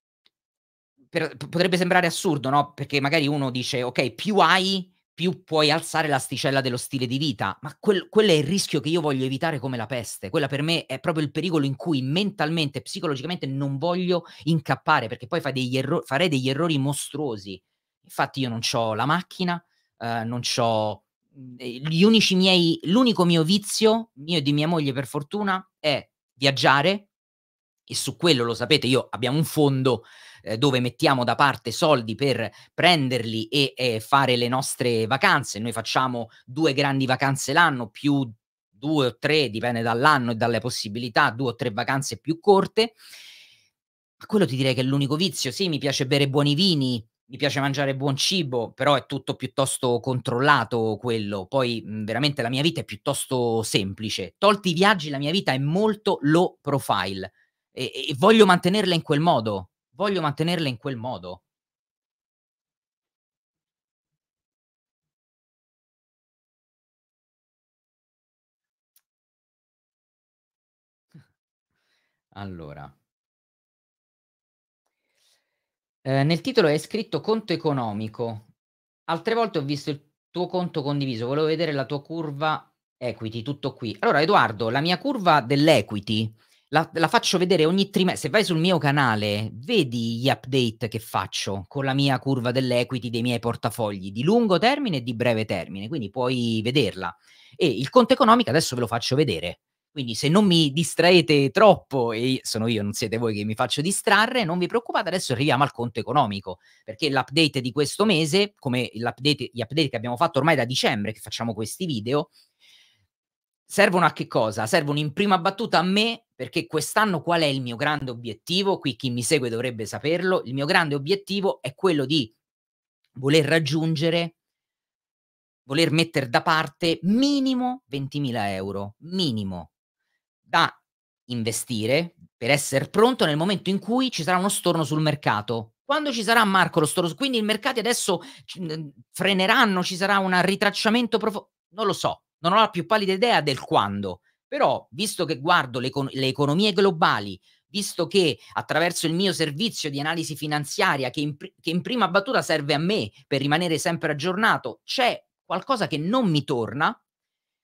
per, potrebbe sembrare assurdo, no? Perché magari uno dice, ok, più hai, più puoi alzare l'asticella dello stile di vita, ma quel, quello è il rischio che io voglio evitare come la peste, quella per me è proprio il pericolo in cui mentalmente, psicologicamente non voglio incappare, perché poi degli erro- farei degli errori mostruosi. Infatti io non ho la macchina, eh, non ho mhmm, eh, gli unici miei, l'unico mio vizio, mio e di mia moglie per fortuna, è viaggiare e su quello lo sapete, io abbiamo un fondo eh, dove mettiamo da parte soldi per prenderli e, e fare le nostre vacanze. Noi facciamo due grandi vacanze l'anno, più due o tre, dipende dall'anno e dalle possibilità, due o tre vacanze più corte. Ma quello ti direi che è l'unico vizio. Sì, mi piace bere buoni vini, mi piace mangiare buon cibo, però è tutto piuttosto controllato quello. Poi mh, veramente la mia vita è piuttosto semplice. Tolti i viaggi, la mia vita è molto low profile e, e voglio mantenerla in quel modo. Voglio mantenerla in quel modo. Allora, eh, nel titolo è scritto conto economico. Altre volte ho visto il tuo conto condiviso, volevo vedere la tua curva equity, tutto qui. Allora, Edoardo, la mia curva dell'equity la, la, faccio vedere ogni trimestre. Se vai sul mio canale, vedi gli update che faccio con la mia curva dell'equity dei miei portafogli di lungo termine e di breve termine, quindi puoi vederla. E il conto economico adesso ve lo faccio vedere. Quindi se non mi distraete troppo, e sono io, non siete voi che mi faccio distrarre, non vi preoccupate, adesso arriviamo al conto economico, perché l'update di questo mese, come gli update che abbiamo fatto ormai da dicembre, che facciamo questi video, servono a che cosa? Servono in prima battuta a me, perché quest'anno qual è il mio grande obiettivo? Qui chi mi segue dovrebbe saperlo. Il mio grande obiettivo è quello di voler raggiungere, voler mettere da parte minimo 20.000 euro, minimo, da investire per essere pronto nel momento in cui ci sarà uno storno sul mercato. Quando ci sarà Marco lo storno, quindi i mercati adesso freneranno, ci sarà un ritracciamento profondo, non lo so, non ho la più pallida idea del quando, però visto che guardo le, le economie globali, visto che attraverso il mio servizio di analisi finanziaria, che in, che in prima battuta serve a me per rimanere sempre aggiornato, c'è qualcosa che non mi torna,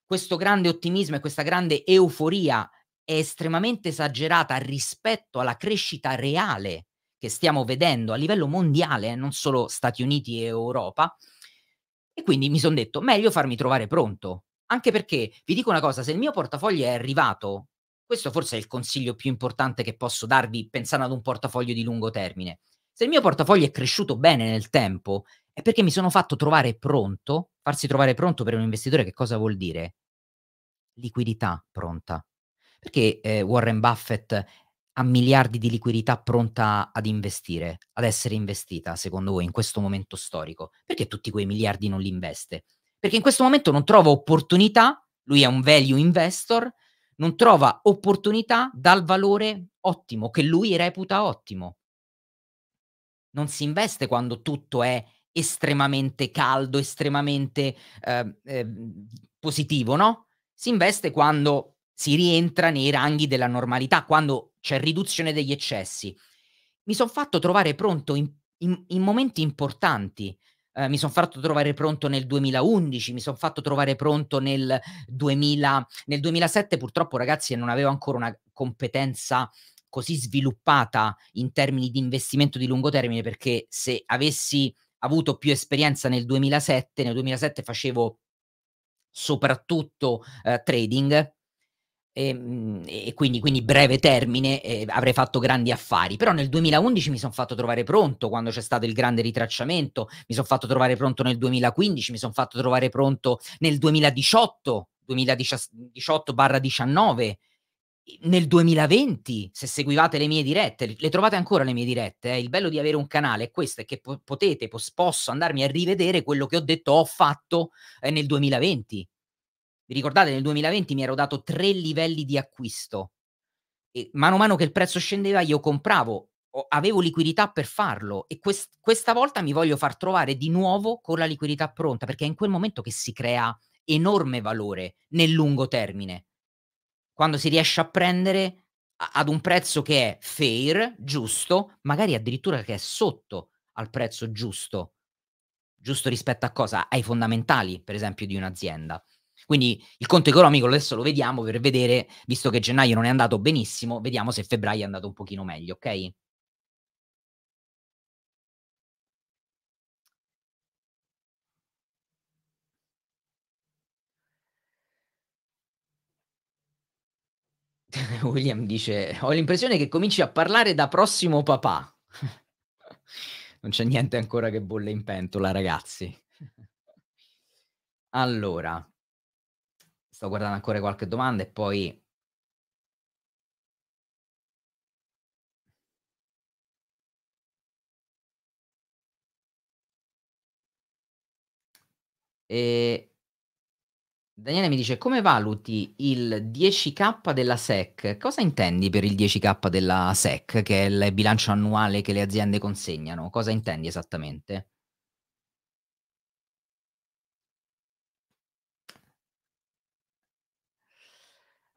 questo grande ottimismo e questa grande euforia è estremamente esagerata rispetto alla crescita reale che stiamo vedendo a livello mondiale, eh, non solo Stati Uniti e Europa. E quindi mi sono detto, meglio farmi trovare pronto, anche perché vi dico una cosa, se il mio portafoglio è arrivato, questo forse è il consiglio più importante che posso darvi pensando ad un portafoglio di lungo termine. Se il mio portafoglio è cresciuto bene nel tempo, è perché mi sono fatto trovare pronto, farsi trovare pronto per un investitore che cosa vuol dire? Liquidità pronta. Perché eh, Warren Buffett ha miliardi di liquidità pronta ad investire, ad essere investita, secondo voi, in questo momento storico? Perché tutti quei miliardi non li investe? Perché in questo momento non trova opportunità, lui è un value investor, non trova opportunità dal valore ottimo, che lui reputa ottimo. Non si investe quando tutto è estremamente caldo, estremamente eh, eh, positivo, no? Si investe quando si rientra nei ranghi della normalità, quando c'è riduzione degli eccessi. Mi sono fatto trovare pronto in, in, in momenti importanti, eh, mi sono fatto trovare pronto nel 2011, mi sono fatto trovare pronto nel, 2000, nel 2007, purtroppo ragazzi non avevo ancora una competenza così sviluppata in termini di investimento di lungo termine perché se avessi avuto più esperienza nel 2007, nel 2007 facevo soprattutto eh, trading, e, ehm, e quindi, quindi, breve termine eh, avrei fatto grandi affari. Però nel 2011 mi sono fatto trovare pronto quando c'è stato il grande ritracciamento, mi sono fatto trovare pronto nel 2015, mi sono fatto trovare pronto nel 2018, 2018-19, nel 2020, se seguivate le mie dirette, le trovate ancora le mie dirette, eh? il bello di avere un canale è questo, è che po- potete, posso andarmi a rivedere quello che ho detto, ho fatto eh, nel 2020 vi ricordate, nel 2020 mi ero dato tre livelli di acquisto. E mano a mano che il prezzo scendeva, io compravo, avevo liquidità per farlo. E quest- questa volta mi voglio far trovare di nuovo con la liquidità pronta, perché è in quel momento che si crea enorme valore nel lungo termine. Quando si riesce a prendere ad un prezzo che è fair, giusto, magari addirittura che è sotto al prezzo giusto. Giusto rispetto a cosa? Ai fondamentali, per esempio, di un'azienda. Quindi il conto economico adesso lo vediamo per vedere, visto che gennaio non è andato benissimo, vediamo se febbraio è andato un pochino meglio, ok? William dice: Ho l'impressione che cominci a parlare da prossimo papà. non c'è niente ancora che bolle in pentola, ragazzi. allora, sto guardando ancora qualche domanda e poi... E... Ehm, Daniele mi dice come valuti il 10k della SEC? Cosa intendi per il 10k della SEC, che è il bilancio annuale che le aziende consegnano? Cosa intendi esattamente?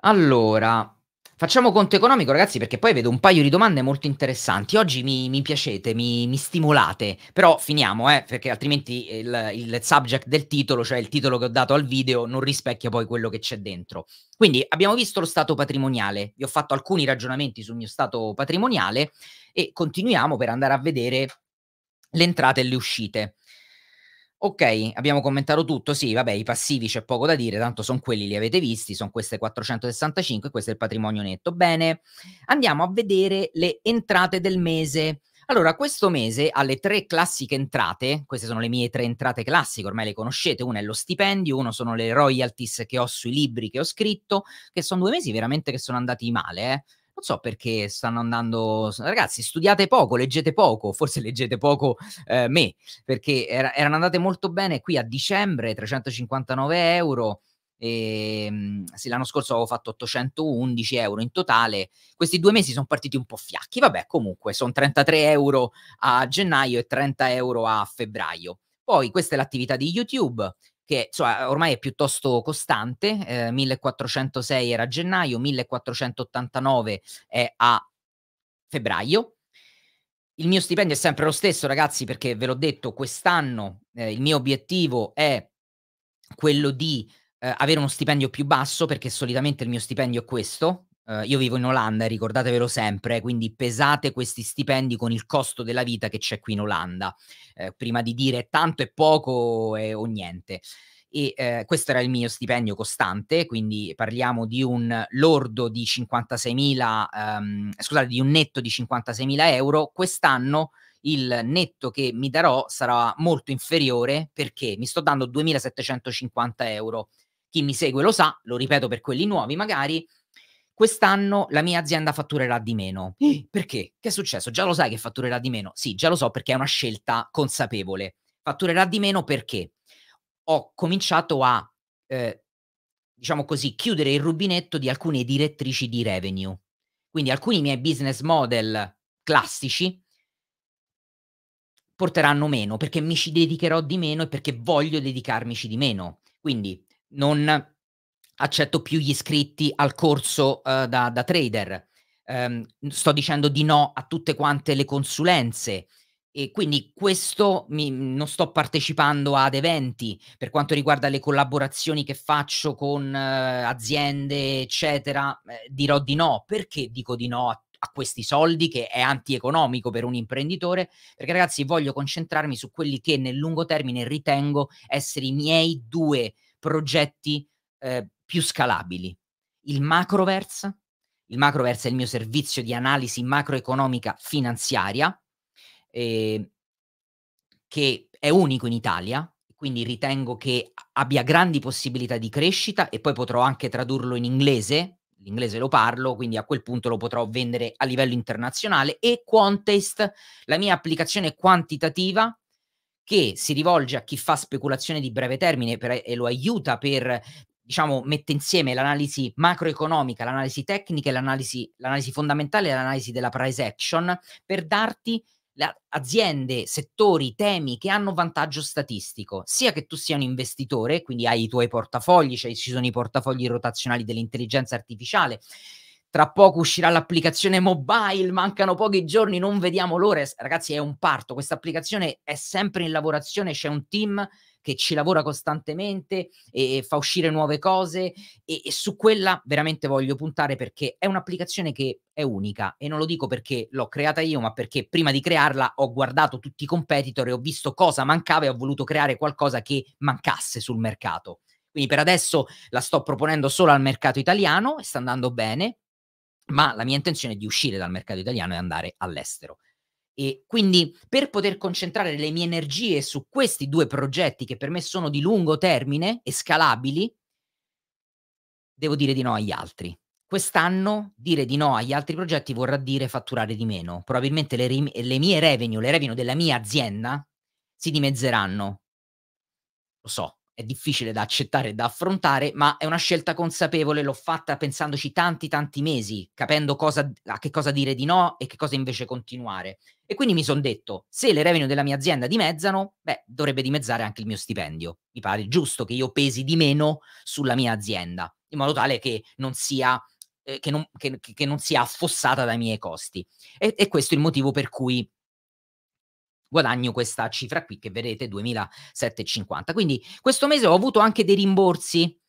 Allora, facciamo conto economico, ragazzi, perché poi vedo un paio di domande molto interessanti. Oggi mi, mi piacete, mi, mi, stimolate, però finiamo, eh, perché altrimenti il, il, subject del titolo, cioè il titolo che ho dato al video, non rispecchia poi quello che c'è dentro. Quindi abbiamo visto lo stato patrimoniale, vi ho fatto alcuni ragionamenti sul mio stato patrimoniale e continuiamo per andare a vedere le entrate e le uscite. Ok, abbiamo commentato tutto, sì, vabbè, i passivi c'è poco da dire, tanto sono quelli, li avete visti, sono queste 465, questo è il patrimonio netto. Bene, andiamo a vedere le entrate del mese. Allora, questo mese ha le tre classiche entrate, queste sono le mie tre entrate classiche, ormai le conoscete, una è lo stipendio, uno sono le royalties che ho sui libri che ho scritto, che sono due mesi veramente che sono andati male, eh non so perché stanno andando. Ragazzi, studiate poco, leggete poco, forse leggete poco eh, me, perché era, erano andate molto bene qui a dicembre, 359 euro. E, ehm, sì, l'anno scorso avevo fatto 811 euro in totale. Questi due mesi sono partiti un po' fiacchi. Vabbè, comunque sono 33 euro a gennaio e 30 euro a febbraio. Poi questa è l'attività di YouTube, che insomma, cioè, ormai è piuttosto costante, eh, 1406 era a gennaio, 1489 è a febbraio. Il mio stipendio è sempre lo stesso, ragazzi, perché ve l'ho detto, quest'anno eh, il mio obiettivo è quello di eh, avere uno stipendio più basso, perché solitamente il mio stipendio è questo, Uh, io vivo in Olanda, ricordatevelo sempre, quindi pesate questi stipendi con il costo della vita che c'è qui in Olanda, eh, prima di dire tanto e poco eh, o niente. E eh, questo era il mio stipendio costante, quindi parliamo di un lordo di 56.000, ehm, scusate, di un netto di 56.000 euro. Quest'anno il netto che mi darò sarà molto inferiore perché mi sto dando 2.750 euro. Chi mi segue lo sa, lo ripeto per quelli nuovi magari, quest'anno la mia azienda fatturerà di meno. Eh. Perché? Che è successo? Già lo sai che fatturerà di meno? Sì, già lo so perché è una scelta consapevole. Fatturerà di meno perché ho cominciato a, eh, diciamo così, chiudere il rubinetto di alcune direttrici di revenue. Quindi alcuni miei business model classici porteranno meno perché mi ci dedicherò di meno e perché voglio dedicarmici di meno. Quindi non accetto più gli iscritti al corso uh, da, da, trader, um, sto dicendo di no a tutte quante le consulenze. E quindi questo mi, non sto partecipando ad eventi per quanto riguarda le collaborazioni che faccio con uh, aziende, eccetera, eh, dirò di no. Perché dico di no a, a questi soldi che è antieconomico per un imprenditore? Perché ragazzi voglio concentrarmi su quelli che nel lungo termine ritengo essere i miei due progetti eh, più scalabili. Il macroverse, il macroverse è il mio servizio di analisi macroeconomica finanziaria, eh, che è unico in Italia, quindi ritengo che abbia grandi possibilità di crescita e poi potrò anche tradurlo in inglese, l'inglese lo parlo, quindi a quel punto lo potrò vendere a livello internazionale, e Quantest, la mia applicazione quantitativa che si rivolge a chi fa speculazione di breve termine per, e lo aiuta per diciamo, mette insieme l'analisi macroeconomica, l'analisi tecnica, l'analisi, l'analisi fondamentale l'analisi della price action per darti le aziende, settori, temi che hanno vantaggio statistico, sia che tu sia un investitore, quindi hai i tuoi portafogli, cioè ci sono i portafogli rotazionali dell'intelligenza artificiale, tra poco uscirà l'applicazione mobile, mancano pochi giorni, non vediamo l'ora. Ragazzi, è un parto. Questa applicazione è sempre in lavorazione, c'è un team che ci lavora costantemente e fa uscire nuove cose e, e, su quella veramente voglio puntare perché è un'applicazione che è unica e non lo dico perché l'ho creata io ma perché prima di crearla ho guardato tutti i competitor e ho visto cosa mancava e ho voluto creare qualcosa che mancasse sul mercato. Quindi per adesso la sto proponendo solo al mercato italiano e sta andando bene, ma la mia intenzione è di uscire dal mercato italiano e andare all'estero. E quindi per poter concentrare le mie energie su questi due progetti che per me sono di lungo termine e scalabili, devo dire di no agli altri. Quest'anno dire di no agli altri progetti vorrà dire fatturare di meno. Probabilmente le, le mie revenue, le revenue della mia azienda si dimezzeranno. Lo so, è difficile da accettare e da affrontare, ma è una scelta consapevole, l'ho fatta pensandoci tanti tanti mesi, capendo cosa, a che cosa dire di no e che cosa invece continuare. E quindi mi sono detto, se le revenue della mia azienda dimezzano, beh, dovrebbe dimezzare anche il mio stipendio. Mi pare giusto che io pesi di meno sulla mia azienda, in modo tale che non sia, eh, che non, che, che non sia affossata dai miei costi. E, e questo è il motivo per cui guadagno questa cifra qui che vedete 2.750. Quindi questo mese ho avuto anche dei rimborsi.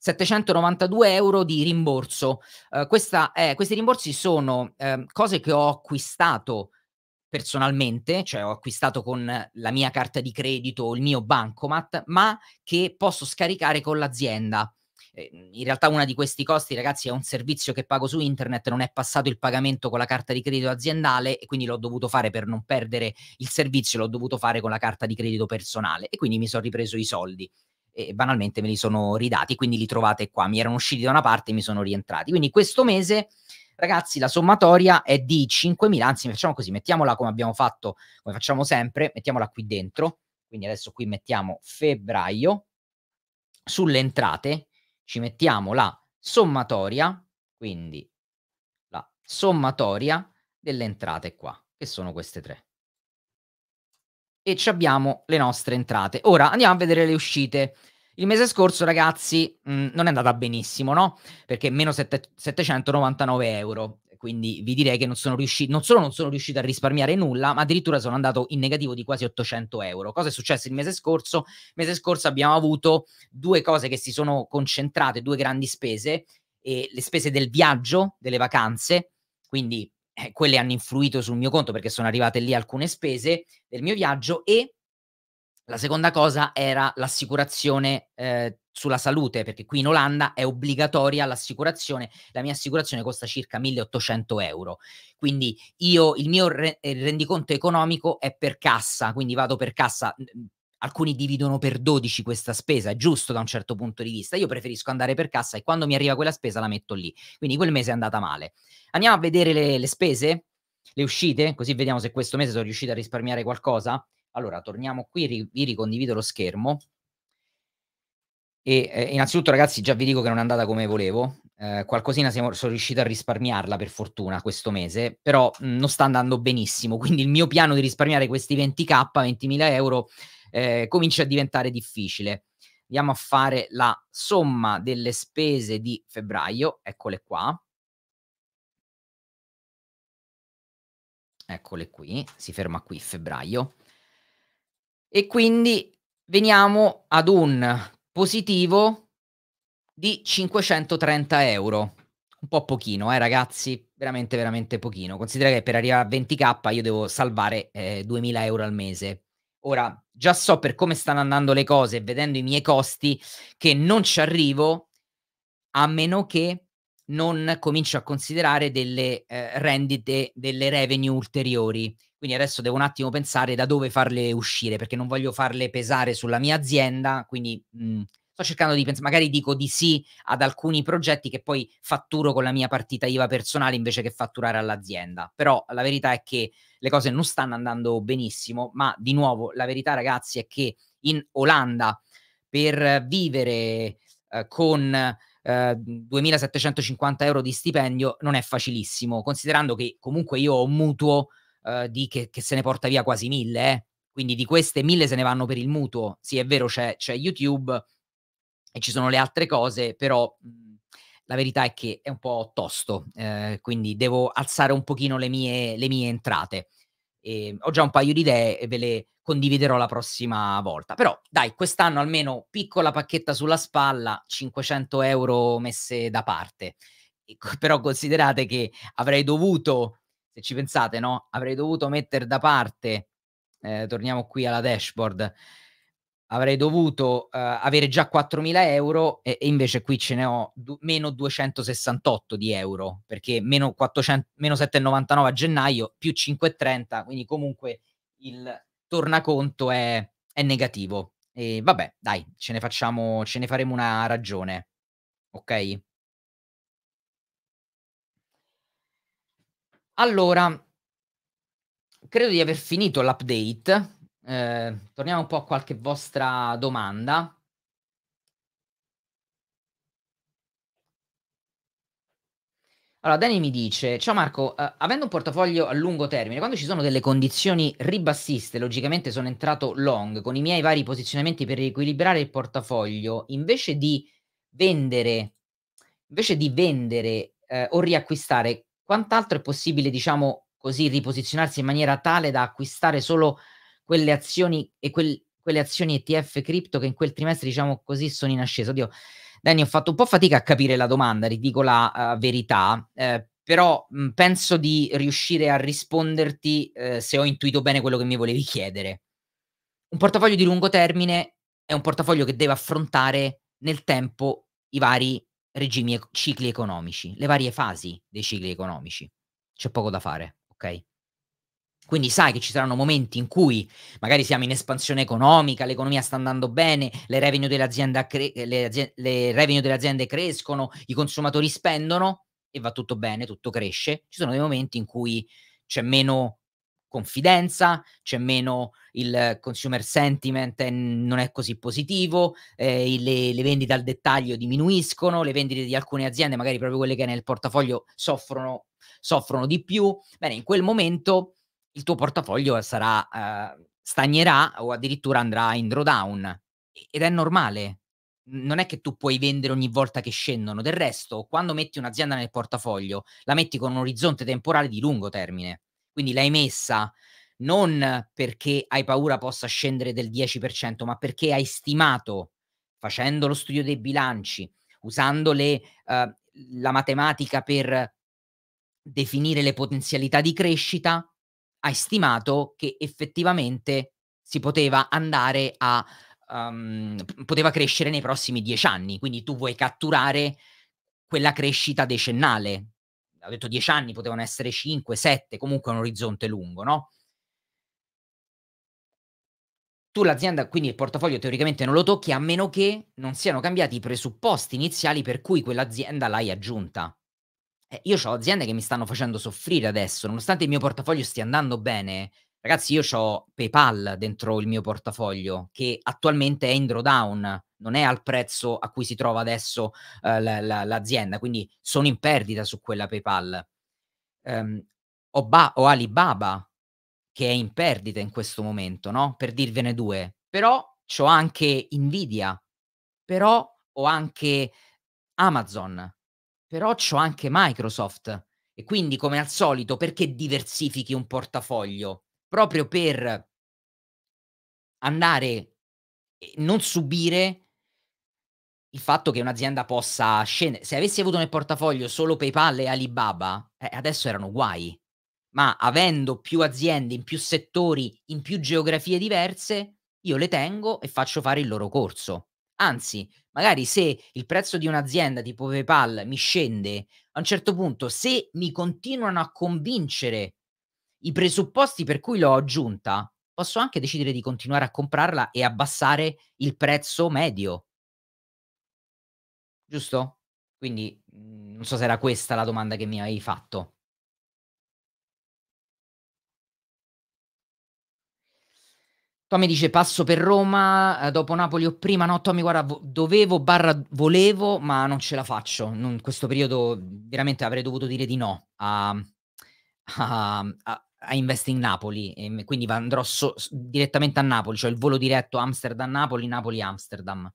792 euro di rimborso. Uh, questa, eh, questi rimborsi sono eh, cose che ho acquistato personalmente, cioè ho acquistato con la mia carta di credito o il mio bancomat, ma che posso scaricare con l'azienda. Ehm, in realtà uno di questi costi, ragazzi, è un servizio che pago su internet, non è passato il pagamento con la carta di credito aziendale e quindi l'ho dovuto fare per non perdere il servizio, l'ho dovuto fare con la carta di credito personale e quindi mi sono ripreso i soldi e banalmente me li sono ridati, quindi li trovate qua, mi erano usciti da una parte e mi sono rientrati. Quindi questo mese ragazzi la sommatoria è di 5.000 anzi facciamo così mettiamola come abbiamo fatto come facciamo sempre mettiamola qui dentro quindi adesso qui mettiamo febbraio sulle entrate ci mettiamo la sommatoria, quindi la sommatoria delle entrate qua, che sono queste tre. E ci abbiamo le nostre entrate. Ora andiamo a vedere le uscite. Il mese scorso, ragazzi, mh, mm, non è andata benissimo, no? Perché meno 7, 799 euro quindi vi direi che non sono riuscito, non solo non sono riuscito a risparmiare nulla, ma addirittura sono andato in negativo di quasi 800 euro. Cosa è successo il mese scorso? Il mese scorso abbiamo avuto due cose che si sono concentrate, due grandi spese, eh, le spese del viaggio, delle vacanze, quindi eh, quelle hanno influito sul mio conto perché sono arrivate lì alcune spese del mio viaggio e la seconda cosa era l'assicurazione eh, sulla salute, perché qui in Olanda è obbligatoria l'assicurazione, la mia assicurazione costa circa 1800 euro. Quindi io, il mio re- eh, rendiconto economico è per cassa, quindi vado per cassa alcuni dividono per 12 questa spesa, è giusto da un certo punto di vista. Io preferisco andare per cassa e quando mi arriva quella spesa la metto lì. Quindi quel mese è andata male. Andiamo a vedere le, le spese, le uscite, così vediamo se questo mese sono riuscito a risparmiare qualcosa. Allora, torniamo qui, ri- vi ricondivido lo schermo. E eh, innanzitutto, ragazzi, già vi dico che non è andata come volevo. Eh, qualcosina siamo, sono riuscito a risparmiarla per fortuna questo mese, però mh, mm, non sta andando benissimo. Quindi il mio piano di risparmiare questi 20k, 20.000 euro, eh, comincia a diventare difficile. Andiamo a fare la somma delle spese di febbraio, eccole qua. Eccole qui, si ferma qui febbraio. E quindi veniamo ad un positivo di 530 euro. Un po' pochino, eh, ragazzi, veramente, veramente pochino. Considera che per arrivare a 20k io devo salvare eh, 2000 euro al mese. Ora, già so per come stanno andando le cose vedendo i miei costi che non ci arrivo a meno che non comincio a considerare delle eh, rendite, delle revenue ulteriori quindi adesso devo un attimo pensare da dove farle uscire, perché non voglio farle pesare sulla mia azienda, quindi mh, mhmm, sto cercando di pensare, magari dico di sì ad alcuni progetti che poi fatturo con la mia partita IVA personale invece che fatturare all'azienda. Però la verità è che le cose non stanno andando benissimo, ma di nuovo la verità ragazzi è che in Olanda per vivere eh, con eh, 2.750 euro di stipendio non è facilissimo, considerando che comunque io ho un mutuo Uhm, di che, che, se ne porta via quasi mille, eh. quindi di queste mille se ne vanno per il mutuo. Sì, è vero, c'è, YouTube e ci sono le altre cose, però mh, mhmm, la verità è che è un po' tosto, eh, quindi devo alzare un pochino le mie, le mie entrate. E ehm, ho già un paio di idee e ve le condividerò la prossima volta. Però dai, quest'anno almeno piccola pacchetta sulla spalla, 500 euro messe da parte. Però considerate che avrei dovuto se ci pensate, no? Avrei dovuto mettere da parte, eh, torniamo qui alla dashboard, avrei dovuto eh, avere già 4.000 euro e, e, invece qui ce ne ho du- meno 268 di euro, perché meno, 400, meno 7,99 a gennaio, più 5,30, quindi comunque il tornaconto è, è negativo. E vabbè, dai, ce ne, facciamo, ce ne faremo una ragione, ok? Allora, credo di aver finito l'update. Eh, torniamo un po' a qualche vostra domanda. Allora, Dani mi dice, ciao Marco, eh, avendo un portafoglio a lungo termine, quando ci sono delle condizioni ribassiste, logicamente sono entrato long con i miei vari posizionamenti per riequilibrare il portafoglio, invece di vendere, invece di vendere eh, o riacquistare, quant'altro è possibile, diciamo così, riposizionarsi in maniera tale da acquistare solo quelle azioni e quel, quelle azioni ETF cripto che in quel trimestre, diciamo così, sono in ascesa. Oddio, Danny, ho fatto un po' fatica a capire la domanda, ridico la uh, verità, eh, però mh, penso di riuscire a risponderti eh, se ho intuito bene quello che mi volevi chiedere. Un portafoglio di lungo termine è un portafoglio che deve affrontare nel tempo i vari regimi, cicli economici, le varie fasi dei cicli economici. C'è poco da fare, ok? Quindi sai che ci saranno momenti in cui magari siamo in espansione economica, l'economia sta andando bene, le revenue delle aziende, cre- eh, le aziende, le revenue delle aziende crescono, i consumatori spendono e va tutto bene, tutto cresce. Ci sono dei momenti in cui c'è meno confidenza, c'è meno il consumer sentiment non è così positivo, eh, le, le, vendite al dettaglio diminuiscono, le vendite di alcune aziende, magari proprio quelle che nel portafoglio soffrono, soffrono di più. Bene, in quel momento il tuo portafoglio sarà, eh, stagnerà o addirittura andrà in drawdown ed è normale. Non è che tu puoi vendere ogni volta che scendono. Del resto, quando metti un'azienda nel portafoglio, la metti con un orizzonte temporale di lungo termine quindi l'hai messa non perché hai paura possa scendere del 10%, ma perché hai stimato, facendo lo studio dei bilanci, usando le, uh, la matematica per definire le potenzialità di crescita, hai stimato che effettivamente si poteva andare a... Um, poteva crescere nei prossimi dieci anni, quindi tu vuoi catturare quella crescita decennale ho detto 10 anni, potevano essere 5, 7, comunque un orizzonte lungo, no? Tu l'azienda, quindi il portafoglio teoricamente non lo tocchi a meno che non siano cambiati i presupposti iniziali per cui quell'azienda l'hai aggiunta. Eh, io ho aziende che mi stanno facendo soffrire adesso, nonostante il mio portafoglio stia andando bene. Ragazzi, io ho PayPal dentro il mio portafoglio che attualmente è in drawdown non è al prezzo a cui si trova adesso eh, la, la, l'azienda, quindi sono in perdita su quella PayPal. Um, ehm, o, ba- o Alibaba, che è in perdita in questo momento, no? Per dirvene due. Però ho anche Nvidia, però ho anche Amazon, però c'ho anche Microsoft. E quindi, come al solito, perché diversifichi un portafoglio? Proprio per andare non subire il fatto che un'azienda possa scendere. Se avessi avuto nel portafoglio solo PayPal e Alibaba, eh, adesso erano guai. Ma avendo più aziende in più settori, in più geografie diverse, io le tengo e faccio fare il loro corso. Anzi, magari se il prezzo di un'azienda tipo PayPal mi scende, a un certo punto, se mi continuano a convincere i presupposti per cui l'ho aggiunta, posso anche decidere di continuare a comprarla e abbassare il prezzo medio giusto? Quindi mm, non so se era questa la domanda che mi avevi fatto. Tommy dice passo per Roma, eh, dopo Napoli o prima, no Tommy guarda dovevo barra volevo ma non ce la faccio, in questo periodo veramente avrei dovuto dire di no a, a, a, a Invest in Napoli, e quindi andrò so- direttamente a Napoli, cioè il volo diretto Amsterdam-Napoli, Napoli-Amsterdam.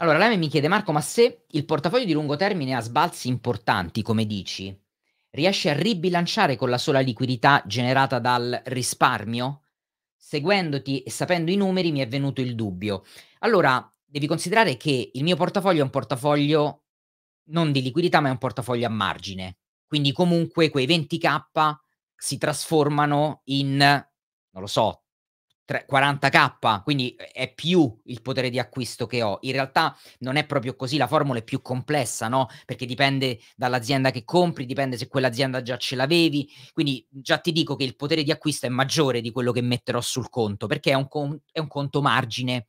Allora, lei mi chiede, Marco, ma se il portafoglio di lungo termine ha sbalzi importanti, come dici, riesce a ribilanciare con la sola liquidità generata dal risparmio? Seguendoti e sapendo i numeri mi è venuto il dubbio. Allora, devi considerare che il mio portafoglio è un portafoglio non di liquidità, ma è un portafoglio a margine. Quindi comunque quei 20k si trasformano in, non lo so, 40k, quindi è più il potere di acquisto che ho. In realtà non è proprio così, la formula è più complessa, no? Perché dipende dall'azienda che compri, dipende se quell'azienda già ce l'avevi, quindi già ti dico che il potere di acquisto è maggiore di quello che metterò sul conto, perché è un, con- è un conto margine.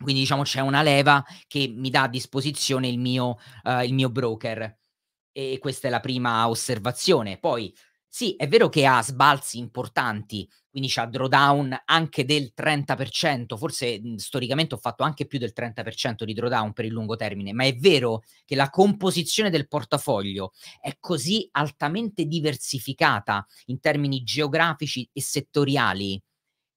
Quindi diciamo c'è una leva che mi dà a disposizione il mio, uh, il mio broker. E questa è la prima osservazione. Poi sì, è vero che ha sbalzi importanti, quindi c'ha drawdown anche del 30%, forse mhmm, storicamente ho fatto anche più del 30% di drawdown per il lungo termine, ma è vero che la composizione del portafoglio è così altamente diversificata in termini geografici e settoriali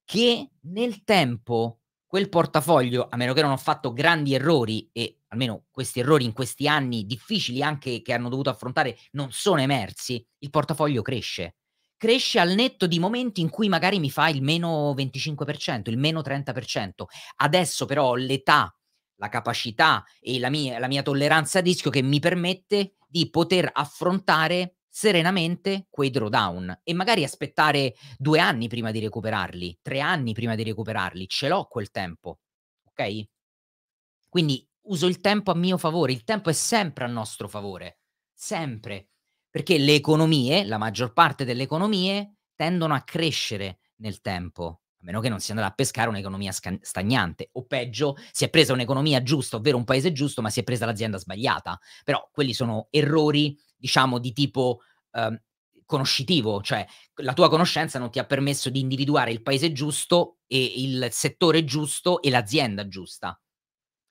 che nel tempo quel portafoglio, a meno che non ho fatto grandi errori, e almeno questi errori in questi anni difficili anche che hanno dovuto affrontare non sono emersi, il portafoglio cresce. Cresce al netto di momenti in cui magari mi fa il meno 25%, il meno 30%. Adesso però ho l'età, la capacità e la mia, la mia tolleranza a rischio che mi permette di poter affrontare serenamente quei drawdown e magari aspettare due anni prima di recuperarli, tre anni prima di recuperarli, ce l'ho quel tempo, ok? Quindi uso il tempo a mio favore, il tempo è sempre a nostro favore, sempre, perché le economie, la maggior parte delle economie, tendono a crescere nel tempo, a meno che non si andrà a pescare un'economia stagnante, o peggio, si è presa un'economia giusta, ovvero un paese giusto, ma si è presa l'azienda sbagliata, però quelli sono errori diciamo, di tipo eh, conoscitivo, cioè la tua conoscenza non ti ha permesso di individuare il paese giusto e il settore giusto e l'azienda giusta.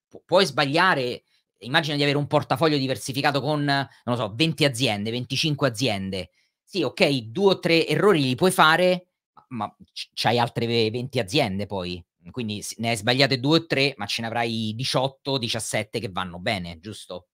Pu- puoi sbagliare, immagina di avere un portafoglio diversificato con, non lo so, 20 aziende, 25 aziende. Sì, ok, due o tre errori li puoi fare, ma c- c'hai altre 20 aziende poi. Quindi ne hai sbagliate due o tre, ma ce ne avrai 18, 17 che vanno bene, giusto?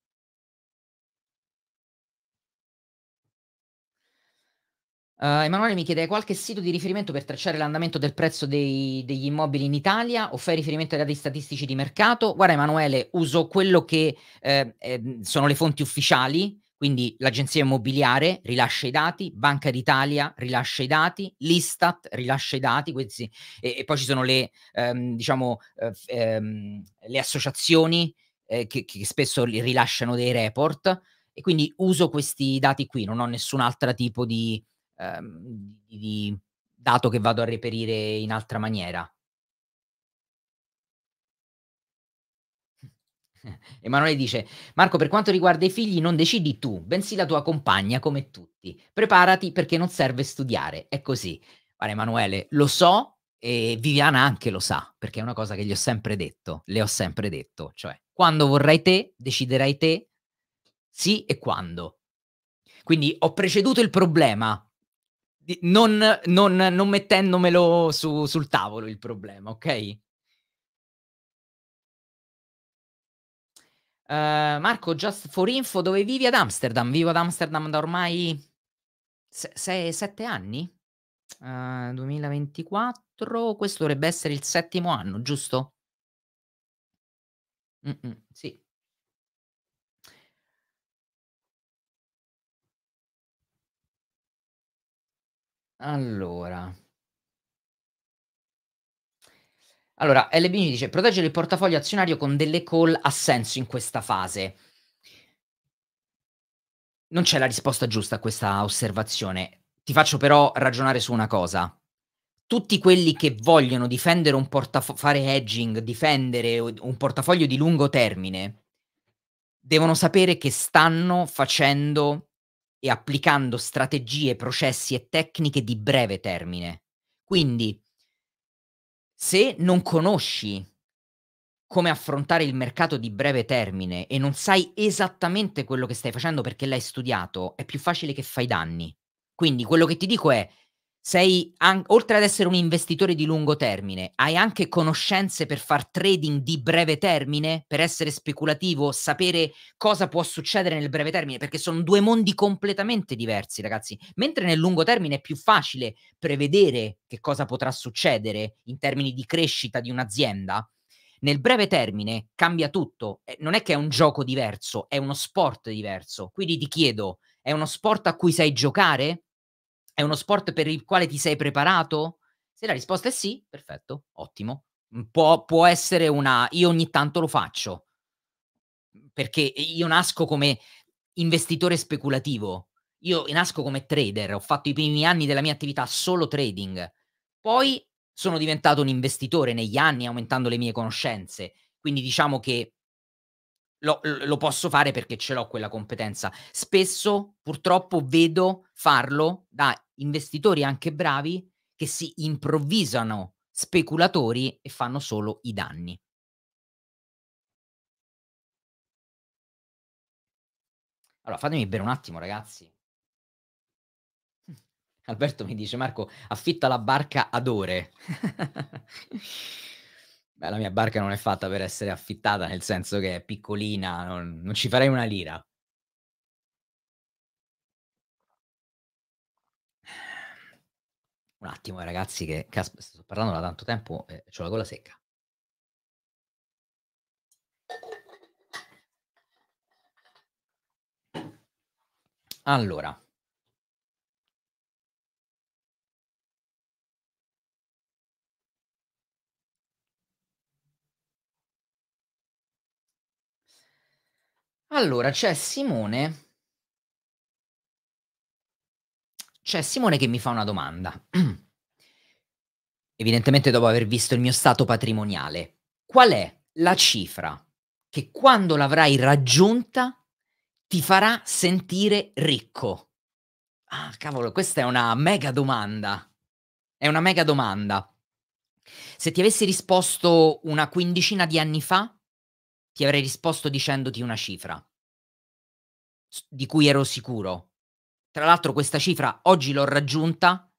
Uh, Emanuele mi chiede qualche sito di riferimento per tracciare l'andamento del prezzo dei, degli immobili in Italia o fai riferimento ai dati statistici di mercato? Guarda Emanuele, uso quello che eh, eh, sono le fonti ufficiali, quindi l'agenzia immobiliare rilascia i dati, Banca d'Italia rilascia i dati, l'Istat rilascia i dati, questi, e, e, poi ci sono le, ehm, diciamo, eh, ehm, le associazioni eh, che, che spesso rilasciano dei report e quindi uso questi dati qui, non ho nessun altro tipo di ehm, di, di dato che vado a reperire in altra maniera. Emanuele dice: Marco, per quanto riguarda i figli, non decidi tu, bensì la tua compagna, come tutti. Preparati perché non serve studiare. È così. Guarda, Emanuele, lo so e Viviana anche lo sa, perché è una cosa che gli ho sempre detto. Le ho sempre detto, cioè, quando vorrai te, deciderai te, sì e quando. Quindi ho preceduto il problema non, non, non mettendomelo su, sul tavolo il problema, ok? Uh, Marco, just for info, dove vivi ad Amsterdam? Vivo ad Amsterdam da ormai 6-7 se anni? Uh, eh, 2024, questo dovrebbe essere il settimo anno, giusto? Mm -mm, sì. Allora. Allora, LB mi dice, proteggere il portafoglio azionario con delle call ha senso in questa fase. Non c'è la risposta giusta a questa osservazione. Ti faccio però ragionare su una cosa. Tutti quelli che vogliono difendere un portafoglio, fare hedging, difendere un portafoglio di lungo termine, devono sapere che stanno facendo e applicando strategie, processi e tecniche di breve termine. Quindi, se non conosci come affrontare il mercato di breve termine e non sai esattamente quello che stai facendo perché l'hai studiato, è più facile che fai danni. Quindi quello che ti dico è sei an- oltre ad essere un investitore di lungo termine, hai anche conoscenze per far trading di breve termine, per essere speculativo, sapere cosa può succedere nel breve termine, perché sono due mondi completamente diversi, ragazzi. Mentre nel lungo termine è più facile prevedere che cosa potrà succedere in termini di crescita di un'azienda, nel breve termine cambia tutto. Non è che è un gioco diverso, è uno sport diverso. Quindi ti chiedo, è uno sport a cui sai giocare? È uno sport per il quale ti sei preparato? Se la risposta è sì, perfetto, ottimo. Mhmm, può, può essere una... Io ogni tanto lo faccio, perché io nasco come investitore speculativo, io nasco come trader, ho fatto i primi anni della mia attività solo trading, poi sono diventato un investitore negli anni aumentando le mie conoscenze, quindi diciamo che lo, lo, posso fare perché ce l'ho quella competenza. Spesso purtroppo vedo farlo da investitori anche bravi che si improvvisano speculatori e fanno solo i danni. Allora, fatemi bere un attimo, ragazzi. Alberto mi dice, Marco, affitta la barca ad ore. Beh, la mia barca non è fatta per essere affittata, nel senso che è piccolina, non, non ci farei una lira. Un attimo, eh, ragazzi, che casp- sto parlando da tanto tempo e eh, ho la gola secca. Allora. Allora, c'è Simone C'è Simone che mi fa una domanda. Evidentemente dopo aver visto il mio stato patrimoniale, qual è la cifra che quando l'avrai raggiunta ti farà sentire ricco? Ah, cavolo, questa è una mega domanda. È una mega domanda. Se ti avessi risposto una quindicina di anni fa, ti avrei risposto dicendoti una cifra di cui ero sicuro, tra l'altro questa cifra oggi l'ho raggiunta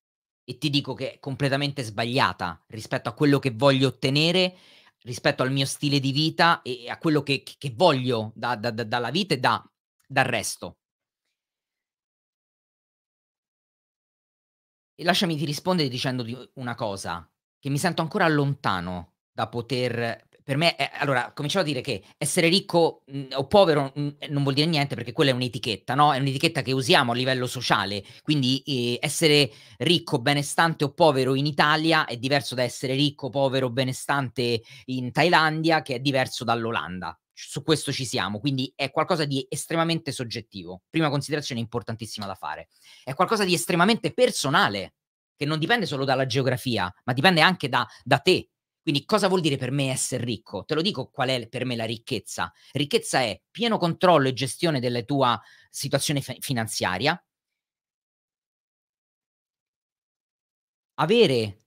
e ti dico che è completamente sbagliata rispetto a quello che voglio ottenere, rispetto al mio stile di vita e a quello che, che voglio da, da, da, dalla vita e dal resto. E lasciami ti rispondere dicendo una cosa, che mi sento ancora lontano da poter per me, è, eh, allora, cominciamo a dire che essere ricco mh, mm, o povero mh, mm, non vuol dire niente perché quella è un'etichetta, no? È un'etichetta che usiamo a livello sociale, quindi eh, essere ricco, benestante o povero in Italia è diverso da essere ricco, povero, benestante in Thailandia, che è diverso dall'Olanda. Su questo ci siamo, quindi è qualcosa di estremamente soggettivo. Prima considerazione importantissima da fare. È qualcosa di estremamente personale, che non dipende solo dalla geografia, ma dipende anche da, da te, quindi cosa vuol dire per me essere ricco? Te lo dico qual è per me la ricchezza. Ricchezza è pieno controllo e gestione della tua situazione fi- finanziaria, avere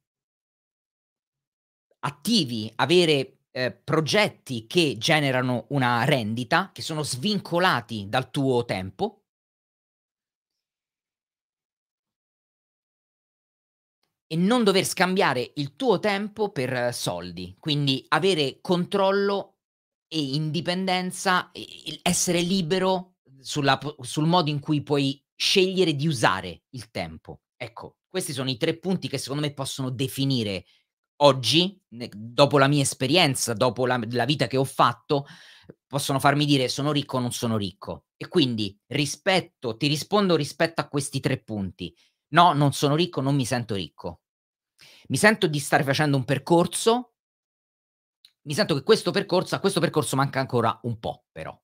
attivi, avere eh, progetti che generano una rendita, che sono svincolati dal tuo tempo, e non dover scambiare il tuo tempo per eh, soldi, quindi avere controllo e indipendenza, essere libero sulla, sul modo in cui puoi scegliere di usare il tempo. Ecco, questi sono i tre punti che secondo me possono definire oggi, dopo la mia esperienza, dopo la, la vita che ho fatto, possono farmi dire sono ricco o non sono ricco. E quindi rispetto, ti rispondo rispetto a questi tre punti no, non sono ricco, non mi sento ricco. Mi sento di stare facendo un percorso, mi sento che questo percorso, a questo percorso manca ancora un po', però.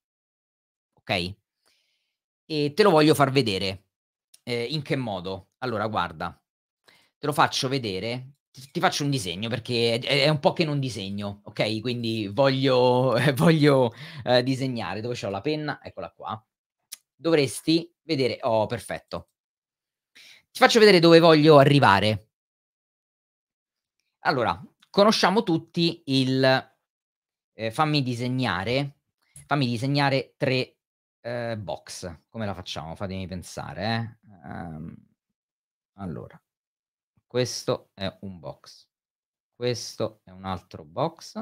Ok? E te lo voglio far vedere. Eh, in che modo? Allora, guarda, te lo faccio vedere. Ti, ti faccio un disegno perché è, è, un po' che non disegno, ok? Quindi voglio, eh, voglio eh, disegnare. Dove c'ho la penna? Eccola qua. Dovresti vedere. Oh, perfetto ti faccio vedere dove voglio arrivare. Allora, conosciamo tutti il eh, fammi disegnare, fammi disegnare tre eh, box. Come la facciamo? Fatemi pensare. Eh. Um, allora, questo è un box, questo è un altro box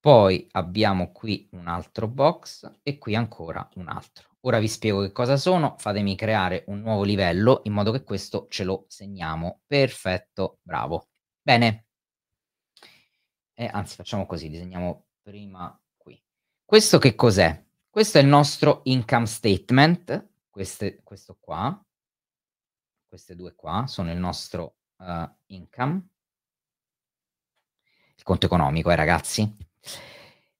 poi abbiamo qui un altro box e qui ancora un altro. Ora vi spiego che cosa sono, fatemi creare un nuovo livello in modo che questo ce lo segniamo. Perfetto, bravo. Bene. e eh, anzi, facciamo così, disegniamo prima qui. Questo che cos'è? Questo è il nostro income statement, queste, questo qua, queste due qua sono il nostro uh, income, il conto economico, eh ragazzi,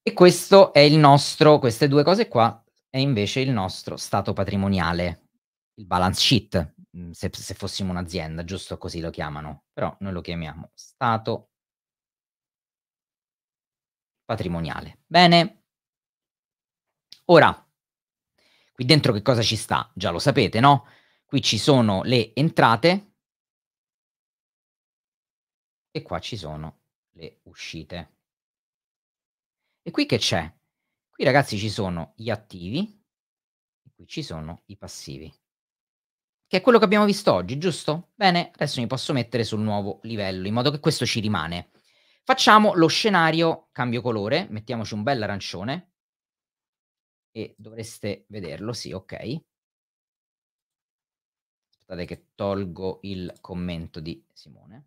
e questo è il nostro, queste due cose qua, è invece il nostro stato patrimoniale, il balance sheet, mm, se, se fossimo un'azienda, giusto così lo chiamano, però noi lo chiamiamo stato patrimoniale. Bene? Ora, qui dentro che cosa ci sta? Già lo sapete, no? Qui ci sono le entrate e qua ci sono le uscite. E qui che c'è? Qui ragazzi ci sono gli attivi e qui ci sono i passivi, che è quello che abbiamo visto oggi, giusto? Bene, adesso mi posso mettere sul nuovo livello, in modo che questo ci rimane. Facciamo lo scenario, cambio colore, mettiamoci un bel arancione e dovreste vederlo, sì, ok. Aspettate che tolgo il commento di Simone.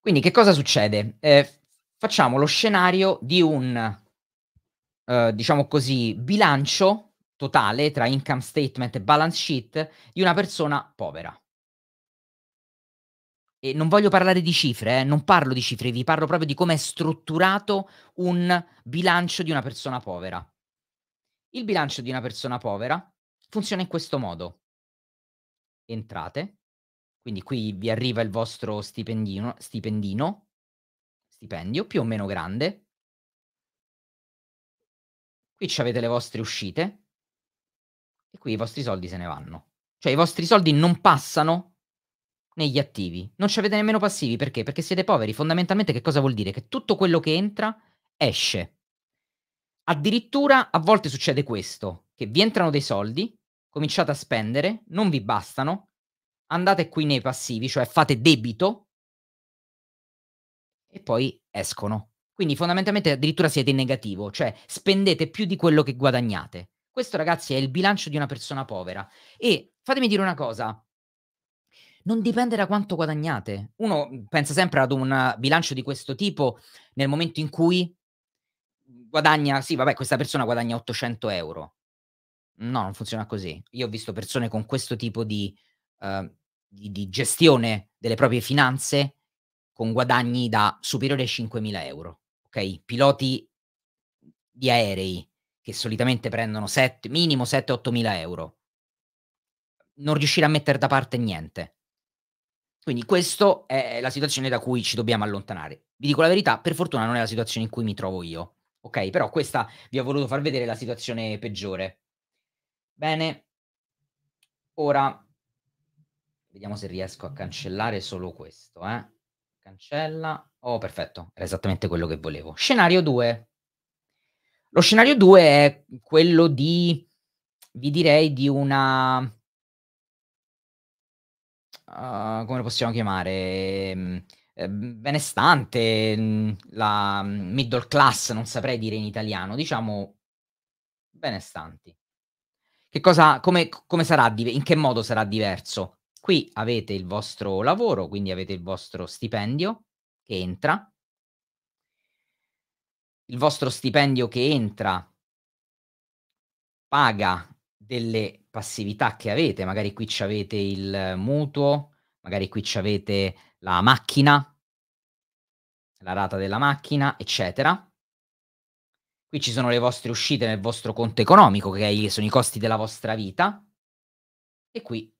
Quindi che cosa succede? Eh, facciamo lo scenario di un, eh, diciamo così, bilancio totale tra income statement e balance sheet di una persona povera. E non voglio parlare di cifre, eh, non parlo di cifre, vi parlo proprio di come è strutturato un bilancio di una persona povera. Il bilancio di una persona povera funziona in questo modo. Entrate, quindi qui vi arriva il vostro stipendino, stipendino stipendio più o meno grande. Qui ci avete le vostre uscite e qui i vostri soldi se ne vanno. Cioè i vostri soldi non passano negli attivi, non ci avete nemmeno passivi, perché? Perché siete poveri. Fondamentalmente che cosa vuol dire? Che tutto quello che entra esce. Addirittura a volte succede questo, che vi entrano dei soldi, cominciate a spendere, non vi bastano, andate qui nei passivi, cioè fate debito e poi escono. Quindi fondamentalmente addirittura siete in negativo, cioè spendete più di quello che guadagnate. Questo ragazzi è il bilancio di una persona povera. E fatemi dire una cosa, non dipende da quanto guadagnate. Uno mm, pensa sempre ad un bilancio di questo tipo nel momento in cui guadagna, sì vabbè questa persona guadagna 800 euro. No, non funziona così. Io ho visto persone con questo tipo di... Uh, di, di gestione delle proprie finanze con guadagni da superiore ai 5.000 euro. Ok? Piloti di aerei che solitamente prendono 7, minimo 7-8 mila euro. Non riuscire a mettere da parte niente. Quindi questa è la situazione da cui ci dobbiamo allontanare. Vi dico la verità, per fortuna non è la situazione in cui mi trovo io. Ok, però questa vi ho voluto far vedere la situazione peggiore. Bene, ora Vediamo se riesco a cancellare solo questo. Eh. Cancella. Oh, perfetto, era esattamente quello che volevo. Scenario 2. Lo scenario 2 è quello di, vi direi, di una... Uh, come lo possiamo chiamare? Mm, eh, benestante, mm, la mm, middle class, non saprei dire in italiano, diciamo benestanti. Che cosa, come, come sarà, in che modo sarà diverso? Qui avete il vostro lavoro, quindi avete il vostro stipendio che entra. Il vostro stipendio che entra paga delle passività che avete, magari qui ci avete il mutuo, magari qui ci avete la macchina, la rata della macchina, eccetera. Qui ci sono le vostre uscite nel vostro conto economico, che sono i costi della vostra vita. E qui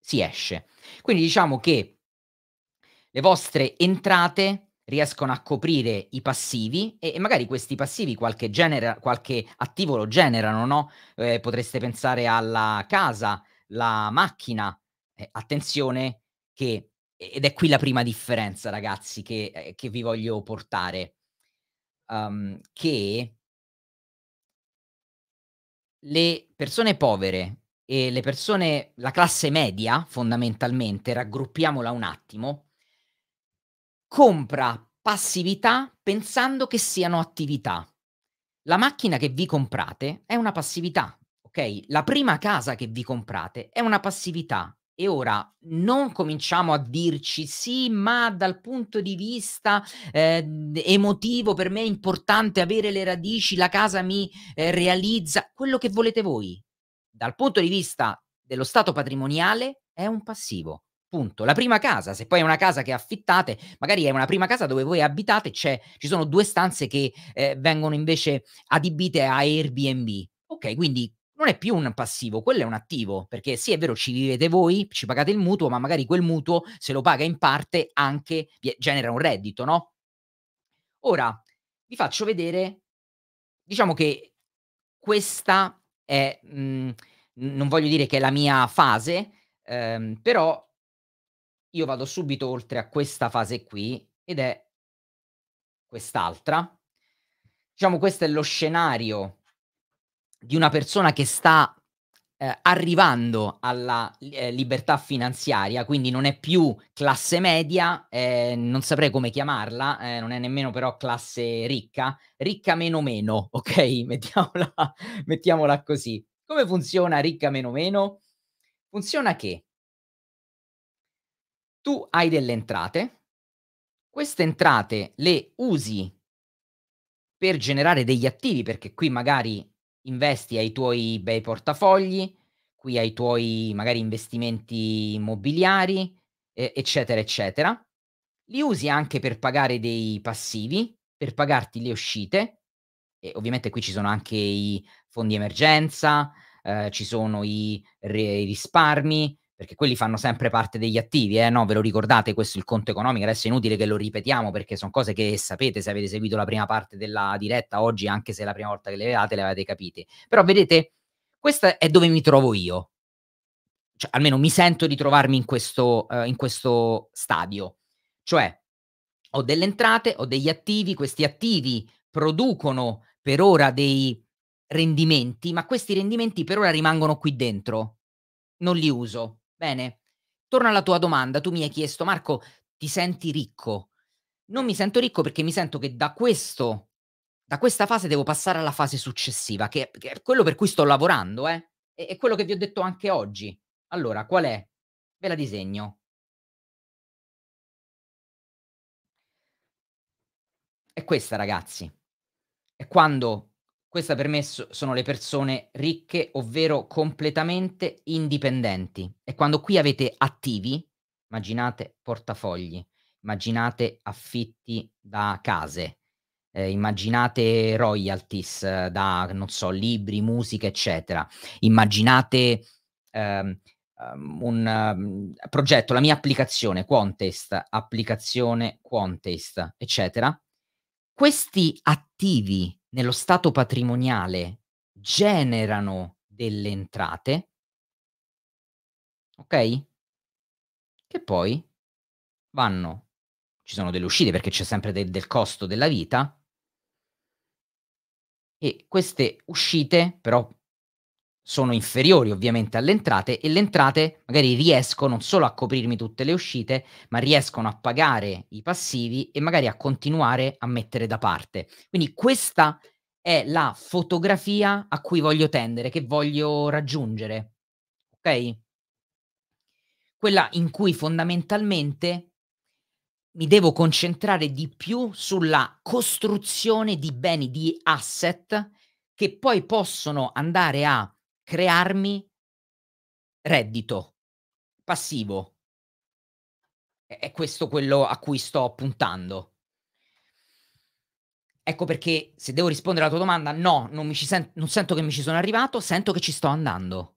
si esce. Quindi diciamo che le vostre entrate riescono a coprire i passivi e, e magari questi passivi qualche, genera, qualche attivo lo generano, no? Eh, potreste pensare alla casa, la macchina. Eh, attenzione che, ed è qui la prima differenza ragazzi che, eh, che vi voglio portare, um, che le persone povere e le persone, la classe media fondamentalmente, raggruppiamola un attimo, compra passività pensando che siano attività. La macchina che vi comprate è una passività, ok? La prima casa che vi comprate è una passività. E ora non cominciamo a dirci sì, ma dal punto di vista eh, emotivo per me è importante avere le radici, la casa mi eh, realizza quello che volete voi dal punto di vista dello stato patrimoniale è un passivo. Punto. La prima casa, se poi è una casa che affittate, magari è una prima casa dove voi abitate, ci sono due stanze che eh, vengono invece adibite a Airbnb. Ok, quindi non è più un passivo, quello è un attivo, perché sì è vero ci vivete voi, ci pagate il mutuo, ma magari quel mutuo se lo paga in parte anche genera un reddito, no? Ora vi faccio vedere, diciamo che questa è... Mh, mhmm, non voglio dire che è la mia fase, ehm, però io vado subito oltre a questa fase qui ed è quest'altra. Diciamo questo è lo scenario di una persona che sta eh, arrivando alla eh, libertà finanziaria, quindi non è più classe media, eh, non saprei come chiamarla, eh, non è nemmeno però classe ricca, ricca meno meno, ok? Mettiamola, mettiamola così. Come funziona ricca meno meno? Funziona che tu hai delle entrate, queste entrate le usi per generare degli attivi, perché qui magari investi ai tuoi bei portafogli, qui ai tuoi magari investimenti immobiliari, eh, eccetera, eccetera. Li usi anche per pagare dei passivi, per pagarti le uscite, e ovviamente qui ci sono anche i fondi emergenza, eh, ci sono i, i risparmi, perché quelli fanno sempre parte degli attivi, eh? no? Ve lo ricordate questo il conto economico? Adesso è inutile che lo ripetiamo perché sono cose che sapete se avete seguito la prima parte della diretta oggi, anche se è la prima volta che le vedate le avete capite. Però vedete, questa è dove mi trovo io. Cioè, almeno mi sento di trovarmi in questo, uh, in questo stadio. Cioè, ho delle entrate, ho degli attivi, questi attivi producono per ora dei rendimenti, ma questi rendimenti per ora rimangono qui dentro. Non li uso. Bene. Torno alla tua domanda. Tu mi hai chiesto, Marco, ti senti ricco? Non mi sento ricco perché mi sento che da questo da questa fase devo passare alla fase successiva, che, che è quello per cui sto lavorando, eh? È, è quello che vi ho detto anche oggi. Allora, qual è? Ve la disegno. È questa, ragazzi. È quando questa per me sono le persone ricche, ovvero completamente indipendenti. E quando qui avete attivi, immaginate portafogli, immaginate affitti da case, eh, immaginate royalties eh, da, non so, libri, musica, eccetera. Immaginate ehm, ehm un uh, progetto, la mia applicazione Quantest, applicazione Quantest, eccetera. Questi attivi nello stato patrimoniale generano delle entrate, ok? Che poi vanno, ci sono delle uscite perché c'è sempre del, del costo della vita, e queste uscite però sono inferiori ovviamente alle entrate e le entrate magari riescono non solo a coprirmi tutte le uscite, ma riescono a pagare i passivi e magari a continuare a mettere da parte. Quindi questa è la fotografia a cui voglio tendere, che voglio raggiungere. Ok? Quella in cui fondamentalmente mi devo concentrare di più sulla costruzione di beni, di asset che poi possono andare a crearmi reddito passivo. È questo quello a cui sto puntando. Ecco perché se devo rispondere alla tua domanda, no, non, sen- non sento che mi ci sono arrivato, sento che ci sto andando.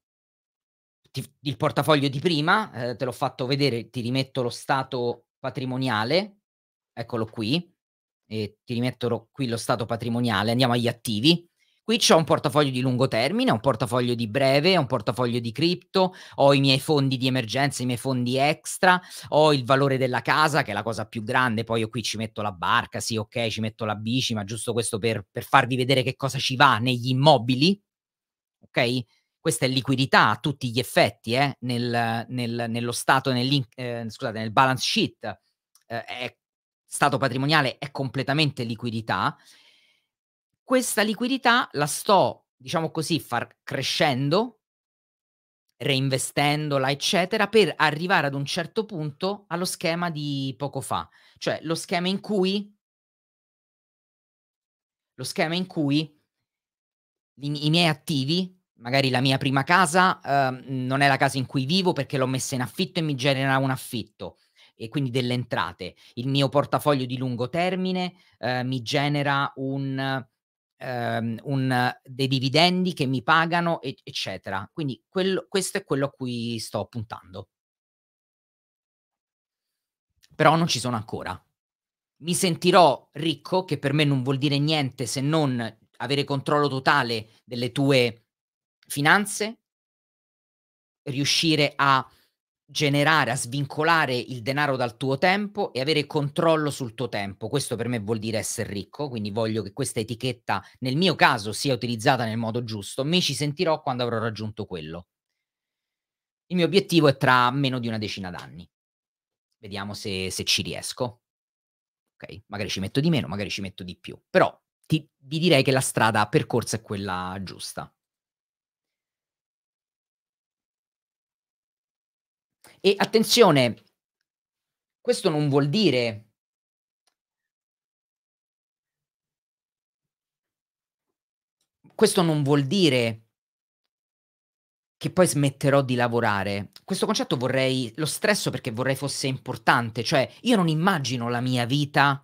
Ti, il portafoglio di prima, eh, te l'ho fatto vedere, ti rimetto lo stato patrimoniale, eccolo qui, e ti rimetto qui lo stato patrimoniale, andiamo agli attivi. Qui ho un portafoglio di lungo termine, un portafoglio di breve, un portafoglio di cripto, ho i miei fondi di emergenza, i miei fondi extra, ho il valore della casa, che è la cosa più grande, poi io qui ci metto la barca, sì ok, ci metto la bici, ma giusto questo per, per farvi vedere che cosa ci va negli immobili, ok? Questa è liquidità a tutti gli effetti, eh? nel, nel, nello stato, nel, eh, scusate, nel balance sheet, eh, è, stato patrimoniale è completamente liquidità questa liquidità la sto, diciamo così, far crescendo, reinvestendola, eccetera, per arrivare ad un certo punto allo schema di poco fa, cioè lo schema in cui lo schema in cui i, i miei attivi, magari la mia prima casa, eh, non è la casa in cui vivo perché l'ho messa in affitto e mi genera un affitto e quindi delle entrate. Il mio portafoglio di lungo termine eh, mi genera un ehm, un, dei dividendi che mi pagano, e, eccetera. Quindi quello, questo è quello a cui sto puntando. Però non ci sono ancora. Mi sentirò ricco, che per me non vuol dire niente se non avere controllo totale delle tue finanze, riuscire a generare, a svincolare il denaro dal tuo tempo e avere controllo sul tuo tempo. Questo per me vuol dire essere ricco, quindi voglio che questa etichetta, nel mio caso, sia utilizzata nel modo giusto. Mi ci sentirò quando avrò raggiunto quello. Il mio obiettivo è tra meno di una decina d'anni. Vediamo se, se ci riesco. Ok, magari ci metto di meno, magari ci metto di più, però ti, vi direi che la strada percorsa è quella giusta. E attenzione, questo non vuol dire questo non vuol dire che poi smetterò di lavorare. Questo concetto vorrei lo stresso perché vorrei fosse importante, cioè io non immagino la mia vita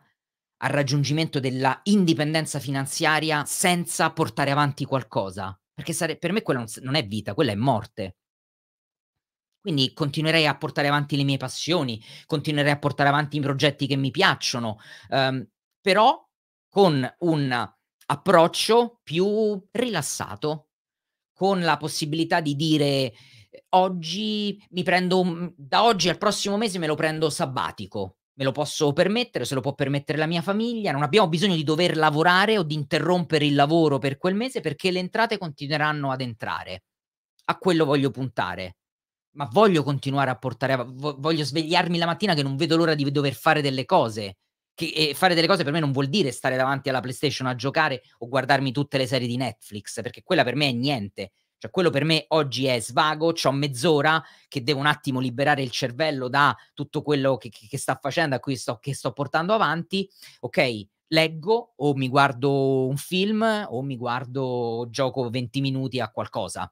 al raggiungimento della indipendenza finanziaria senza portare avanti qualcosa, perché sare- per me quella non, non è vita, quella è morte. Quindi continuerei a portare avanti le mie passioni, continuerei a portare avanti i progetti che mi piacciono, ehm, però con un approccio più rilassato, con la possibilità di dire oggi mi prendo, da oggi al prossimo mese me lo prendo sabbatico, me lo posso permettere, se lo può permettere la mia famiglia, non abbiamo bisogno di dover lavorare o di interrompere il lavoro per quel mese perché le entrate continueranno ad entrare. A quello voglio puntare ma voglio continuare a portare, a, voglio svegliarmi la mattina che non vedo l'ora di dover fare delle cose. Che, e fare delle cose per me non vuol dire stare davanti alla PlayStation a giocare o guardarmi tutte le serie di Netflix, perché quella per me è niente. Cioè, quello per me oggi è svago, ho mezz'ora che devo un attimo liberare il cervello da tutto quello che, che sta facendo, a cui sto, che sto portando avanti. Ok, leggo o mi guardo un film o mi guardo, gioco 20 minuti a qualcosa.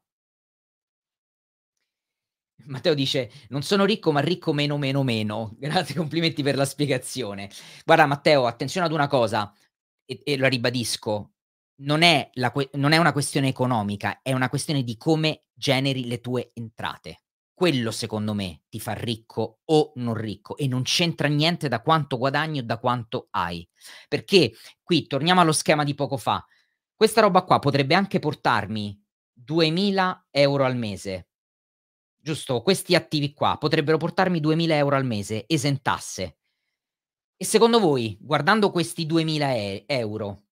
Matteo dice: Non sono ricco, ma ricco meno, meno, meno. Grazie, complimenti per la spiegazione. Guarda, Matteo, attenzione ad una cosa, e, e la ribadisco: non è, la, non è una questione economica, è una questione di come generi le tue entrate. Quello, secondo me, ti fa ricco o non ricco, e non c'entra niente da quanto guadagni o da quanto hai. Perché qui torniamo allo schema di poco fa. Questa roba qua potrebbe anche portarmi 2.000 euro al mese giusto, questi attivi qua potrebbero portarmi 2.000 euro al mese, esentasse. E secondo voi, guardando questi 2.000 e- euro,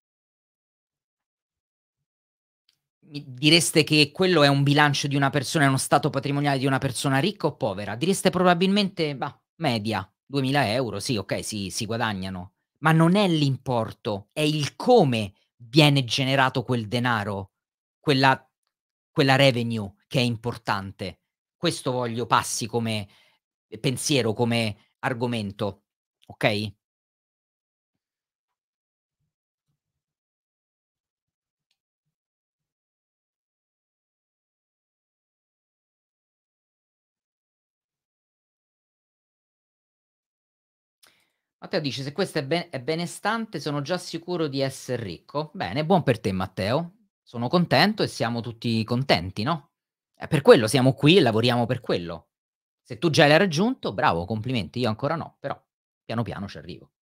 direste che quello è un bilancio di una persona, è uno stato patrimoniale di una persona ricca o povera? Direste probabilmente, bah, media, 2.000 euro, sì, ok, sì, si guadagnano. Ma non è l'importo, è il come viene generato quel denaro, quella, quella revenue che è importante. Questo voglio passi come eh, pensiero, come argomento, ok? Matteo dice: Se questo è, ben, è, benestante, sono già sicuro di essere ricco. Bene, buon per te, Matteo. Sono contento e siamo tutti contenti, no? È per quello siamo qui e lavoriamo per quello. Se tu già l'hai raggiunto, bravo, complimenti, io ancora no, però piano piano ci arrivo.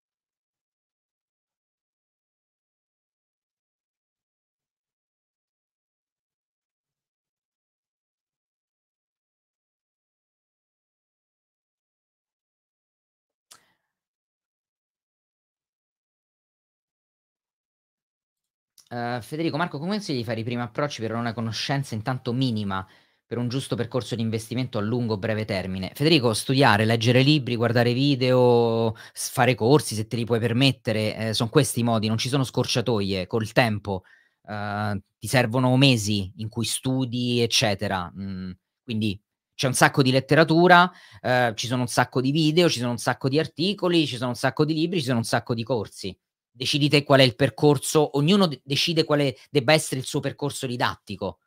Eh, Federico Marco, come consigli fare i primi approcci per una conoscenza intanto minima per un giusto percorso di investimento a lungo o breve termine? Federico, studiare, leggere libri, guardare video, fare corsi se te li puoi permettere, eh, sono questi i modi, non ci sono scorciatoie col tempo. Uh, ti servono mesi in cui studi, eccetera. Mm, quindi c'è un sacco di letteratura, eh, ci sono un sacco di video, ci sono un sacco di articoli, ci sono un sacco di libri, ci sono un sacco di corsi decidete qual è il percorso, ognuno de- decide quale debba essere il suo percorso didattico.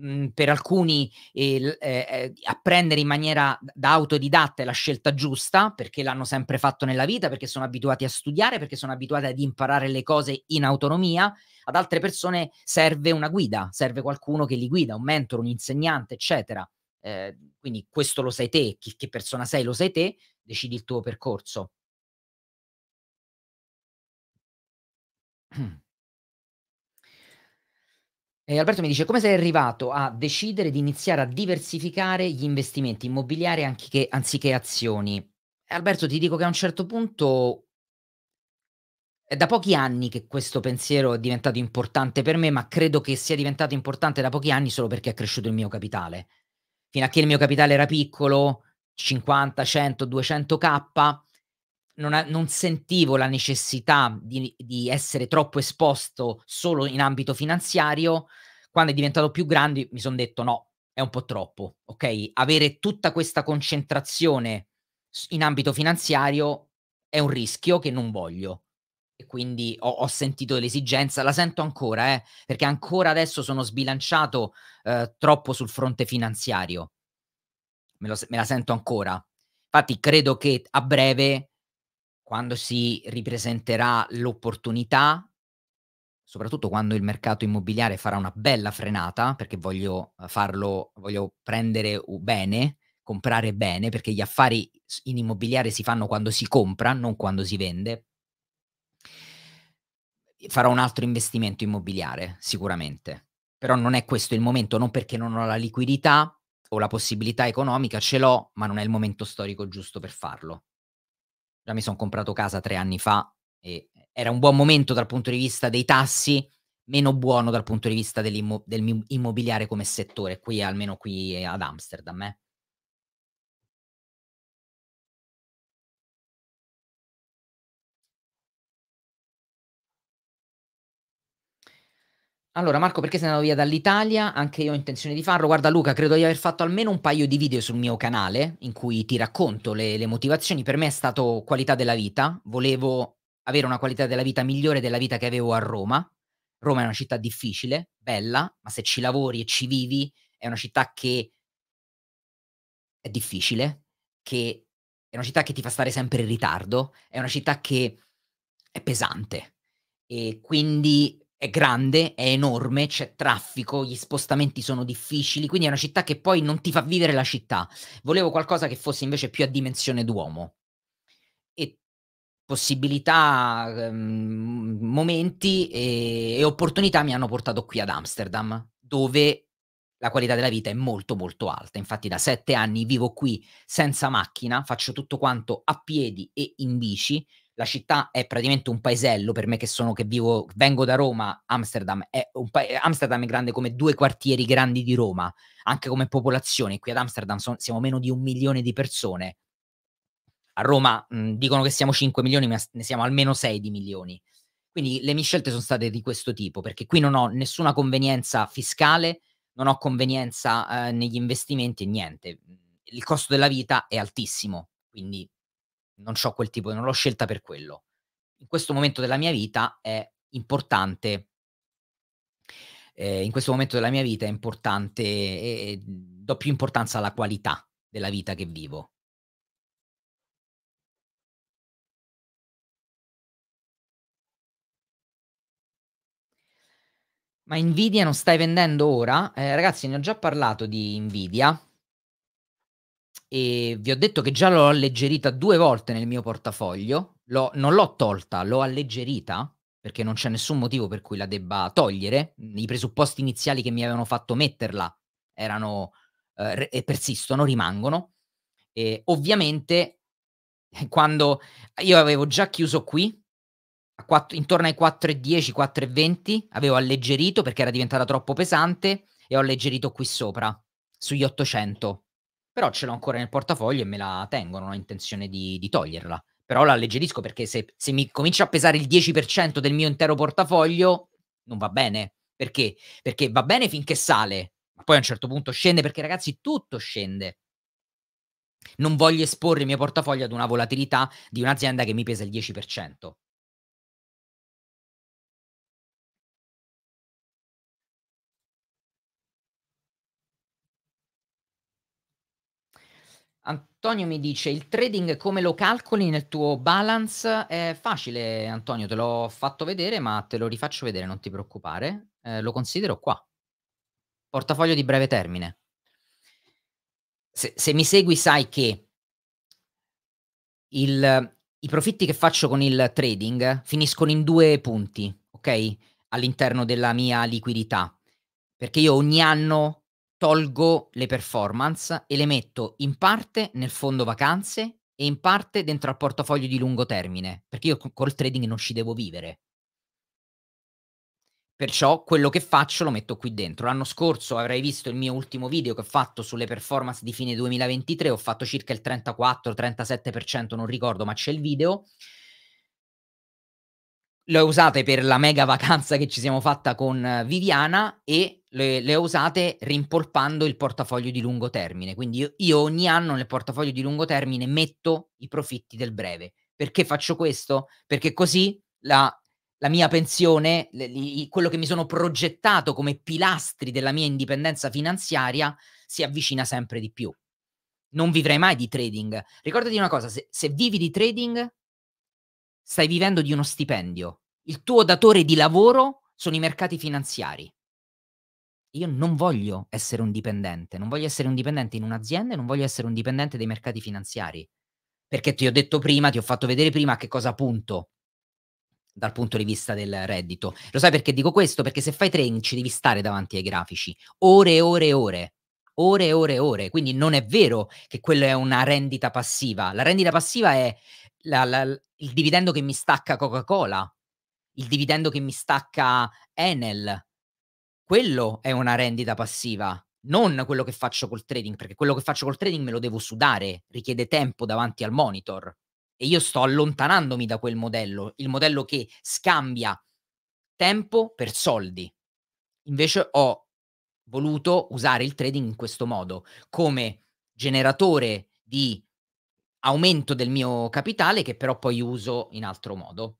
Mm, per alcuni eh, eh, apprendere in maniera da autodidatta è la scelta giusta perché l'hanno sempre fatto nella vita, perché sono abituati a studiare, perché sono abituati ad imparare le cose in autonomia. Ad altre persone serve una guida, serve qualcuno che li guida, un mentore, un insegnante, eccetera. Eh, quindi questo lo sai te, chi, che persona sei lo sai te, decidi il tuo percorso. Mm. E Alberto mi dice come sei arrivato a decidere di iniziare a diversificare gli investimenti immobiliari anziché, anziché azioni? E Alberto ti dico che a un certo punto è da pochi anni che questo pensiero è diventato importante per me, ma credo che sia diventato importante da pochi anni solo perché è cresciuto il mio capitale. Fino a che il mio capitale era piccolo, 50, 100, 200k, non, ha, non sentivo la necessità di, di, essere troppo esposto solo in ambito finanziario. Quando è diventato più grande mi sono detto no, è un po' troppo, ok? Avere tutta questa concentrazione in ambito finanziario è un rischio che non voglio. E quindi ho, ho sentito l'esigenza, la sento ancora, eh, perché ancora adesso sono sbilanciato eh, troppo sul fronte finanziario. Me, lo, me la sento ancora. Infatti credo che a breve quando si ripresenterà l'opportunità, soprattutto quando il mercato immobiliare farà una bella frenata, perché voglio eh, farlo, voglio prendere bene, comprare bene, perché gli affari in immobiliare si fanno quando si compra, non quando si vende. Farò un altro investimento immobiliare, sicuramente. Però non è questo il momento, non perché non ho la liquidità o la possibilità economica, ce l'ho, ma non è il momento storico giusto per farlo. Cioè, mi sono comprato casa tre anni fa e era un buon momento dal punto di vista dei tassi, meno buono dal punto di vista dell'immobiliare come settore, qui almeno qui ad Amsterdam. Eh. Allora, Marco, perché sei andato via dall'Italia? Anche io ho intenzione di farlo. Guarda, Luca, credo di aver fatto almeno un paio di video sul mio canale in cui ti racconto le, le motivazioni. Per me è stato qualità della vita. Volevo avere una qualità della vita migliore della vita che avevo a Roma. Roma è una città difficile, bella, ma se ci lavori e ci vivi, è una città che è difficile, che è una città che ti fa stare sempre in ritardo, è una città che è pesante. E quindi è grande, è enorme, c'è traffico, gli spostamenti sono difficili, quindi è una città che poi non ti fa vivere la città. Volevo qualcosa che fosse invece più a dimensione d'uomo. E possibilità, um, momenti e, e opportunità mi hanno portato qui ad Amsterdam, dove la qualità della vita è molto molto alta. Infatti da sette anni vivo qui senza macchina, faccio tutto quanto a piedi e in bici, la città è praticamente un paesello per me che sono che vivo, vengo da Roma, Amsterdam è, pa- Amsterdam è grande come due quartieri grandi di Roma, anche come popolazione, qui ad Amsterdam son, siamo meno di un milione di persone, a Roma mh, dicono che siamo 5 milioni, ma ne siamo almeno 6 di milioni. Quindi le mie scelte sono state di questo tipo, perché qui non ho nessuna convenienza fiscale, non ho convenienza eh, negli investimenti e niente. Il costo della vita è altissimo, quindi non ho quel tipo, non l'ho scelta per quello. In questo momento della mia vita è importante. Eh, in questo momento della mia vita è importante, e do più importanza alla qualità della vita che vivo. Ma Nvidia non stai vendendo ora? Eh, ragazzi, ne ho già parlato di Nvidia e vi ho detto che già l'ho alleggerita due volte nel mio portafoglio, l'ho, non l'ho tolta, l'ho alleggerita perché non c'è nessun motivo per cui la debba togliere, i presupposti iniziali che mi avevano fatto metterla erano eh, e persistono, rimangono. E ovviamente eh, quando io avevo già chiuso qui, a 4, intorno ai 4,10, 4,20, avevo alleggerito perché era diventata troppo pesante e ho alleggerito qui sopra, sugli 800 però ce l'ho ancora nel portafoglio e me la tengo, non ho intenzione di, di toglierla. Però la alleggerisco perché se, se mi comincia a pesare il 10% del mio intero portafoglio, non va bene. Perché? Perché va bene finché sale, ma poi a un certo punto scende perché ragazzi tutto scende. Non voglio esporre il mio portafoglio ad una volatilità di un'azienda che mi pesa il 10%. Antonio mi dice il trading come lo calcoli nel tuo balance? È facile, Antonio, te l'ho fatto vedere, ma te lo rifaccio vedere, non ti preoccupare. Eh, lo considero qua. Portafoglio di breve termine. Se, se mi segui sai che il, i profitti che faccio con il trading finiscono in due punti, ok? All'interno della mia liquidità. Perché io ogni anno tolgo le performance e le metto in parte nel fondo vacanze e in parte dentro al portafoglio di lungo termine, perché io col trading non ci devo vivere. Perciò quello che faccio lo metto qui dentro. L'anno scorso avrei visto il mio ultimo video che ho fatto sulle performance di fine 2023, ho fatto circa il 34-37%, non ricordo, ma c'è il video. Le ho usate per la mega vacanza che ci siamo fatta con eh, Viviana e le, le, ho usate rimpolpando il portafoglio di lungo termine. Quindi io, io, ogni anno nel portafoglio di lungo termine metto i profitti del breve. Perché faccio questo? Perché così la, la mia pensione, le, i, quello che mi sono progettato come pilastri della mia indipendenza finanziaria, si avvicina sempre di più. Non vivrai mai di trading. Ricordati una cosa, se, se vivi di trading, stai vivendo di uno stipendio. Il tuo datore di lavoro sono i mercati finanziari io non voglio essere un dipendente, non voglio essere un dipendente in un'azienda e non voglio essere un dipendente dei mercati finanziari. Perché ti ho detto prima, ti ho fatto vedere prima a che cosa punto dal punto di vista del reddito. Lo sai perché dico questo? Perché se fai trading ci devi stare davanti ai grafici, ore e ore e ore, ore e ore e ore. Quindi non è vero che quella è una rendita passiva. La rendita passiva è la, la, il dividendo che mi stacca Coca-Cola, il dividendo che mi stacca Enel, quello è una rendita passiva, non quello che faccio col trading, perché quello che faccio col trading me lo devo sudare, richiede tempo davanti al monitor e io sto allontanandomi da quel modello, il modello che scambia tempo per soldi. Invece ho voluto usare il trading in questo modo, come generatore di aumento del mio capitale che però poi uso in altro modo.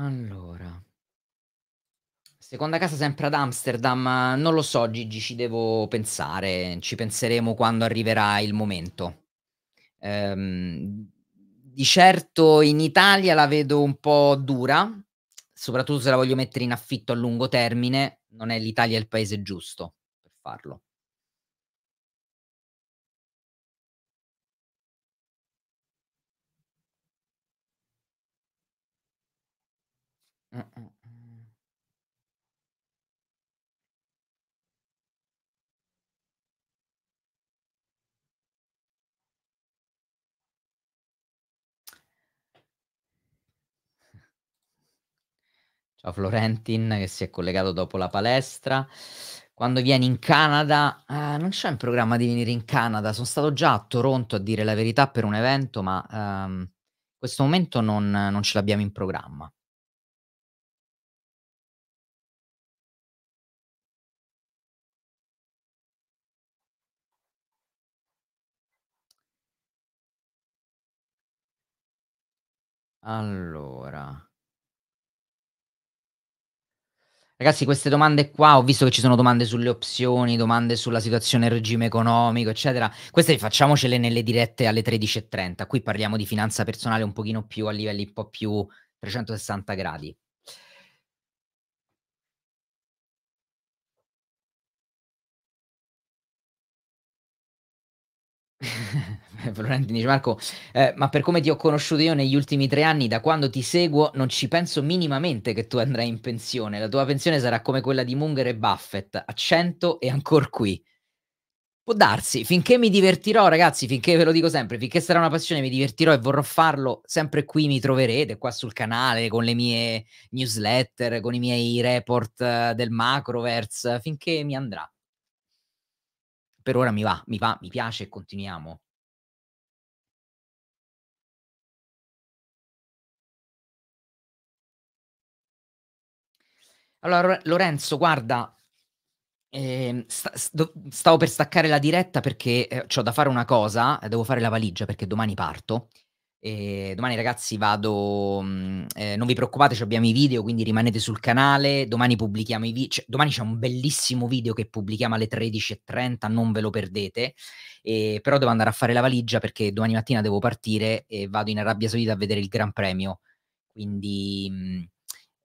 Allora. Seconda casa sempre ad Amsterdam, non lo so Gigi, ci devo pensare, ci penseremo quando arriverà il momento. Ehm, di certo in Italia la vedo un po' dura, soprattutto se la voglio mettere in affitto a lungo termine, non è l'Italia il paese giusto per farlo. Eh, eh, eh. Ciao Florentin che si è collegato dopo la palestra. Quando vieni in Canada? Ehm, non c'è in programma di venire in Canada, sono stato già a Toronto a dire la verità per un evento, ma, ehm, questo momento non non ce l'abbiamo in programma. Allora. Ragazzi, queste domande qua, ho visto che ci sono domande sulle opzioni, domande sulla situazione del regime economico, eccetera. Queste facciamocele nelle dirette alle 13.30. Qui parliamo di finanza personale un pochino più a livelli un po' più 360 gradi. Florentino eh, dice Marco, eh, ma per come ti ho conosciuto io negli ultimi tre anni, da quando ti seguo, non ci penso minimamente che tu andrai in pensione. La tua pensione sarà come quella di Munger e Buffett, a 100 e ancora qui. Può darsi, finché mi divertirò, ragazzi, finché ve lo dico sempre, finché sarà una passione mi divertirò e vorrò farlo, sempre qui mi troverete, qua sul canale, con le mie newsletter, con i miei report eh, del macroverse, finché mi andrà per ora mi va, mi va, mi piace e continuiamo. Allora, Lorenzo, guarda, eh, sta, stavo per staccare la diretta perché eh, ho da fare una cosa, eh, devo fare la valigia perché domani parto e ehm, domani ragazzi vado, eh, non vi preoccupate, abbiamo i video, quindi rimanete sul canale, domani pubblichiamo i video, cioè, domani c'è un bellissimo video che pubblichiamo alle 13.30, non ve lo perdete, e, ehm, però devo andare a fare la valigia perché domani mattina devo partire e vado in Arabia Saudita a vedere il Gran Premio, quindi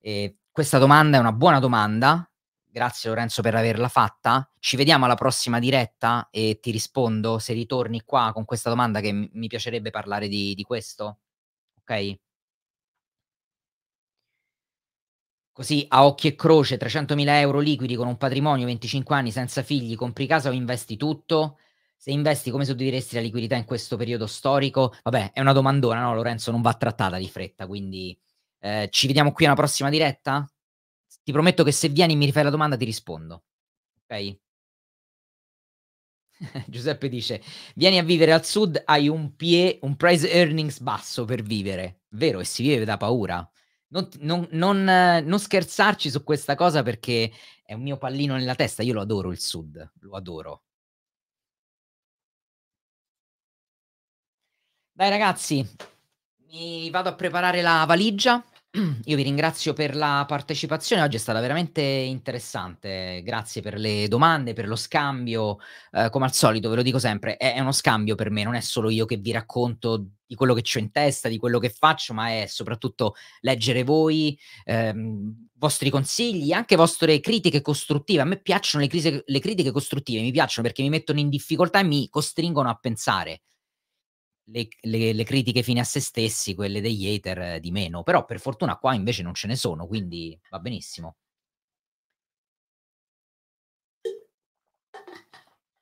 eh, questa domanda è una buona domanda, Grazie Lorenzo per averla fatta. Ci vediamo alla prossima diretta e ti rispondo se ritorni qua con questa domanda che mi piacerebbe parlare di, di questo. Ok? Così a occhi e croce 300.000 euro liquidi con un patrimonio 25 anni senza figli, compri casa o investi tutto? Se investi come suddivideresti la liquidità in questo periodo storico? Vabbè, è una domandona, no Lorenzo, non va trattata di fretta, quindi eh, ci vediamo qui alla prossima diretta? Ti prometto che se vieni e mi rifai la domanda ti rispondo. Ok? Giuseppe dice, vieni a vivere al sud, hai un, PE, un price earnings basso per vivere. Vero, e si vive da paura. Non, non, non, non, scherzarci su questa cosa perché è un mio pallino nella testa. Io lo adoro il sud, lo adoro. Dai ragazzi, mi vado a preparare la valigia. Io vi ringrazio per la partecipazione, oggi è stata veramente interessante, grazie per le domande, per lo scambio, eh, come al solito ve lo dico sempre, è, è, uno scambio per me, non è solo io che vi racconto di quello che ho in testa, di quello che faccio, ma è soprattutto leggere voi, ehm, vostri consigli, anche vostre critiche costruttive. A me piacciono le, crisi, le critiche costruttive, mi piacciono perché mi mettono in difficoltà e mi costringono a pensare le, le, le, critiche fine a se stessi, quelle degli hater eh, di meno, però per fortuna qua invece non ce ne sono, quindi va benissimo.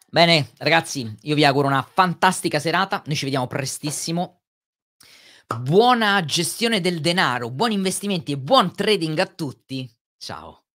Bene, ragazzi, io vi auguro una fantastica serata, noi ci vediamo prestissimo. Buona gestione del denaro, buoni investimenti e buon trading a tutti. Ciao.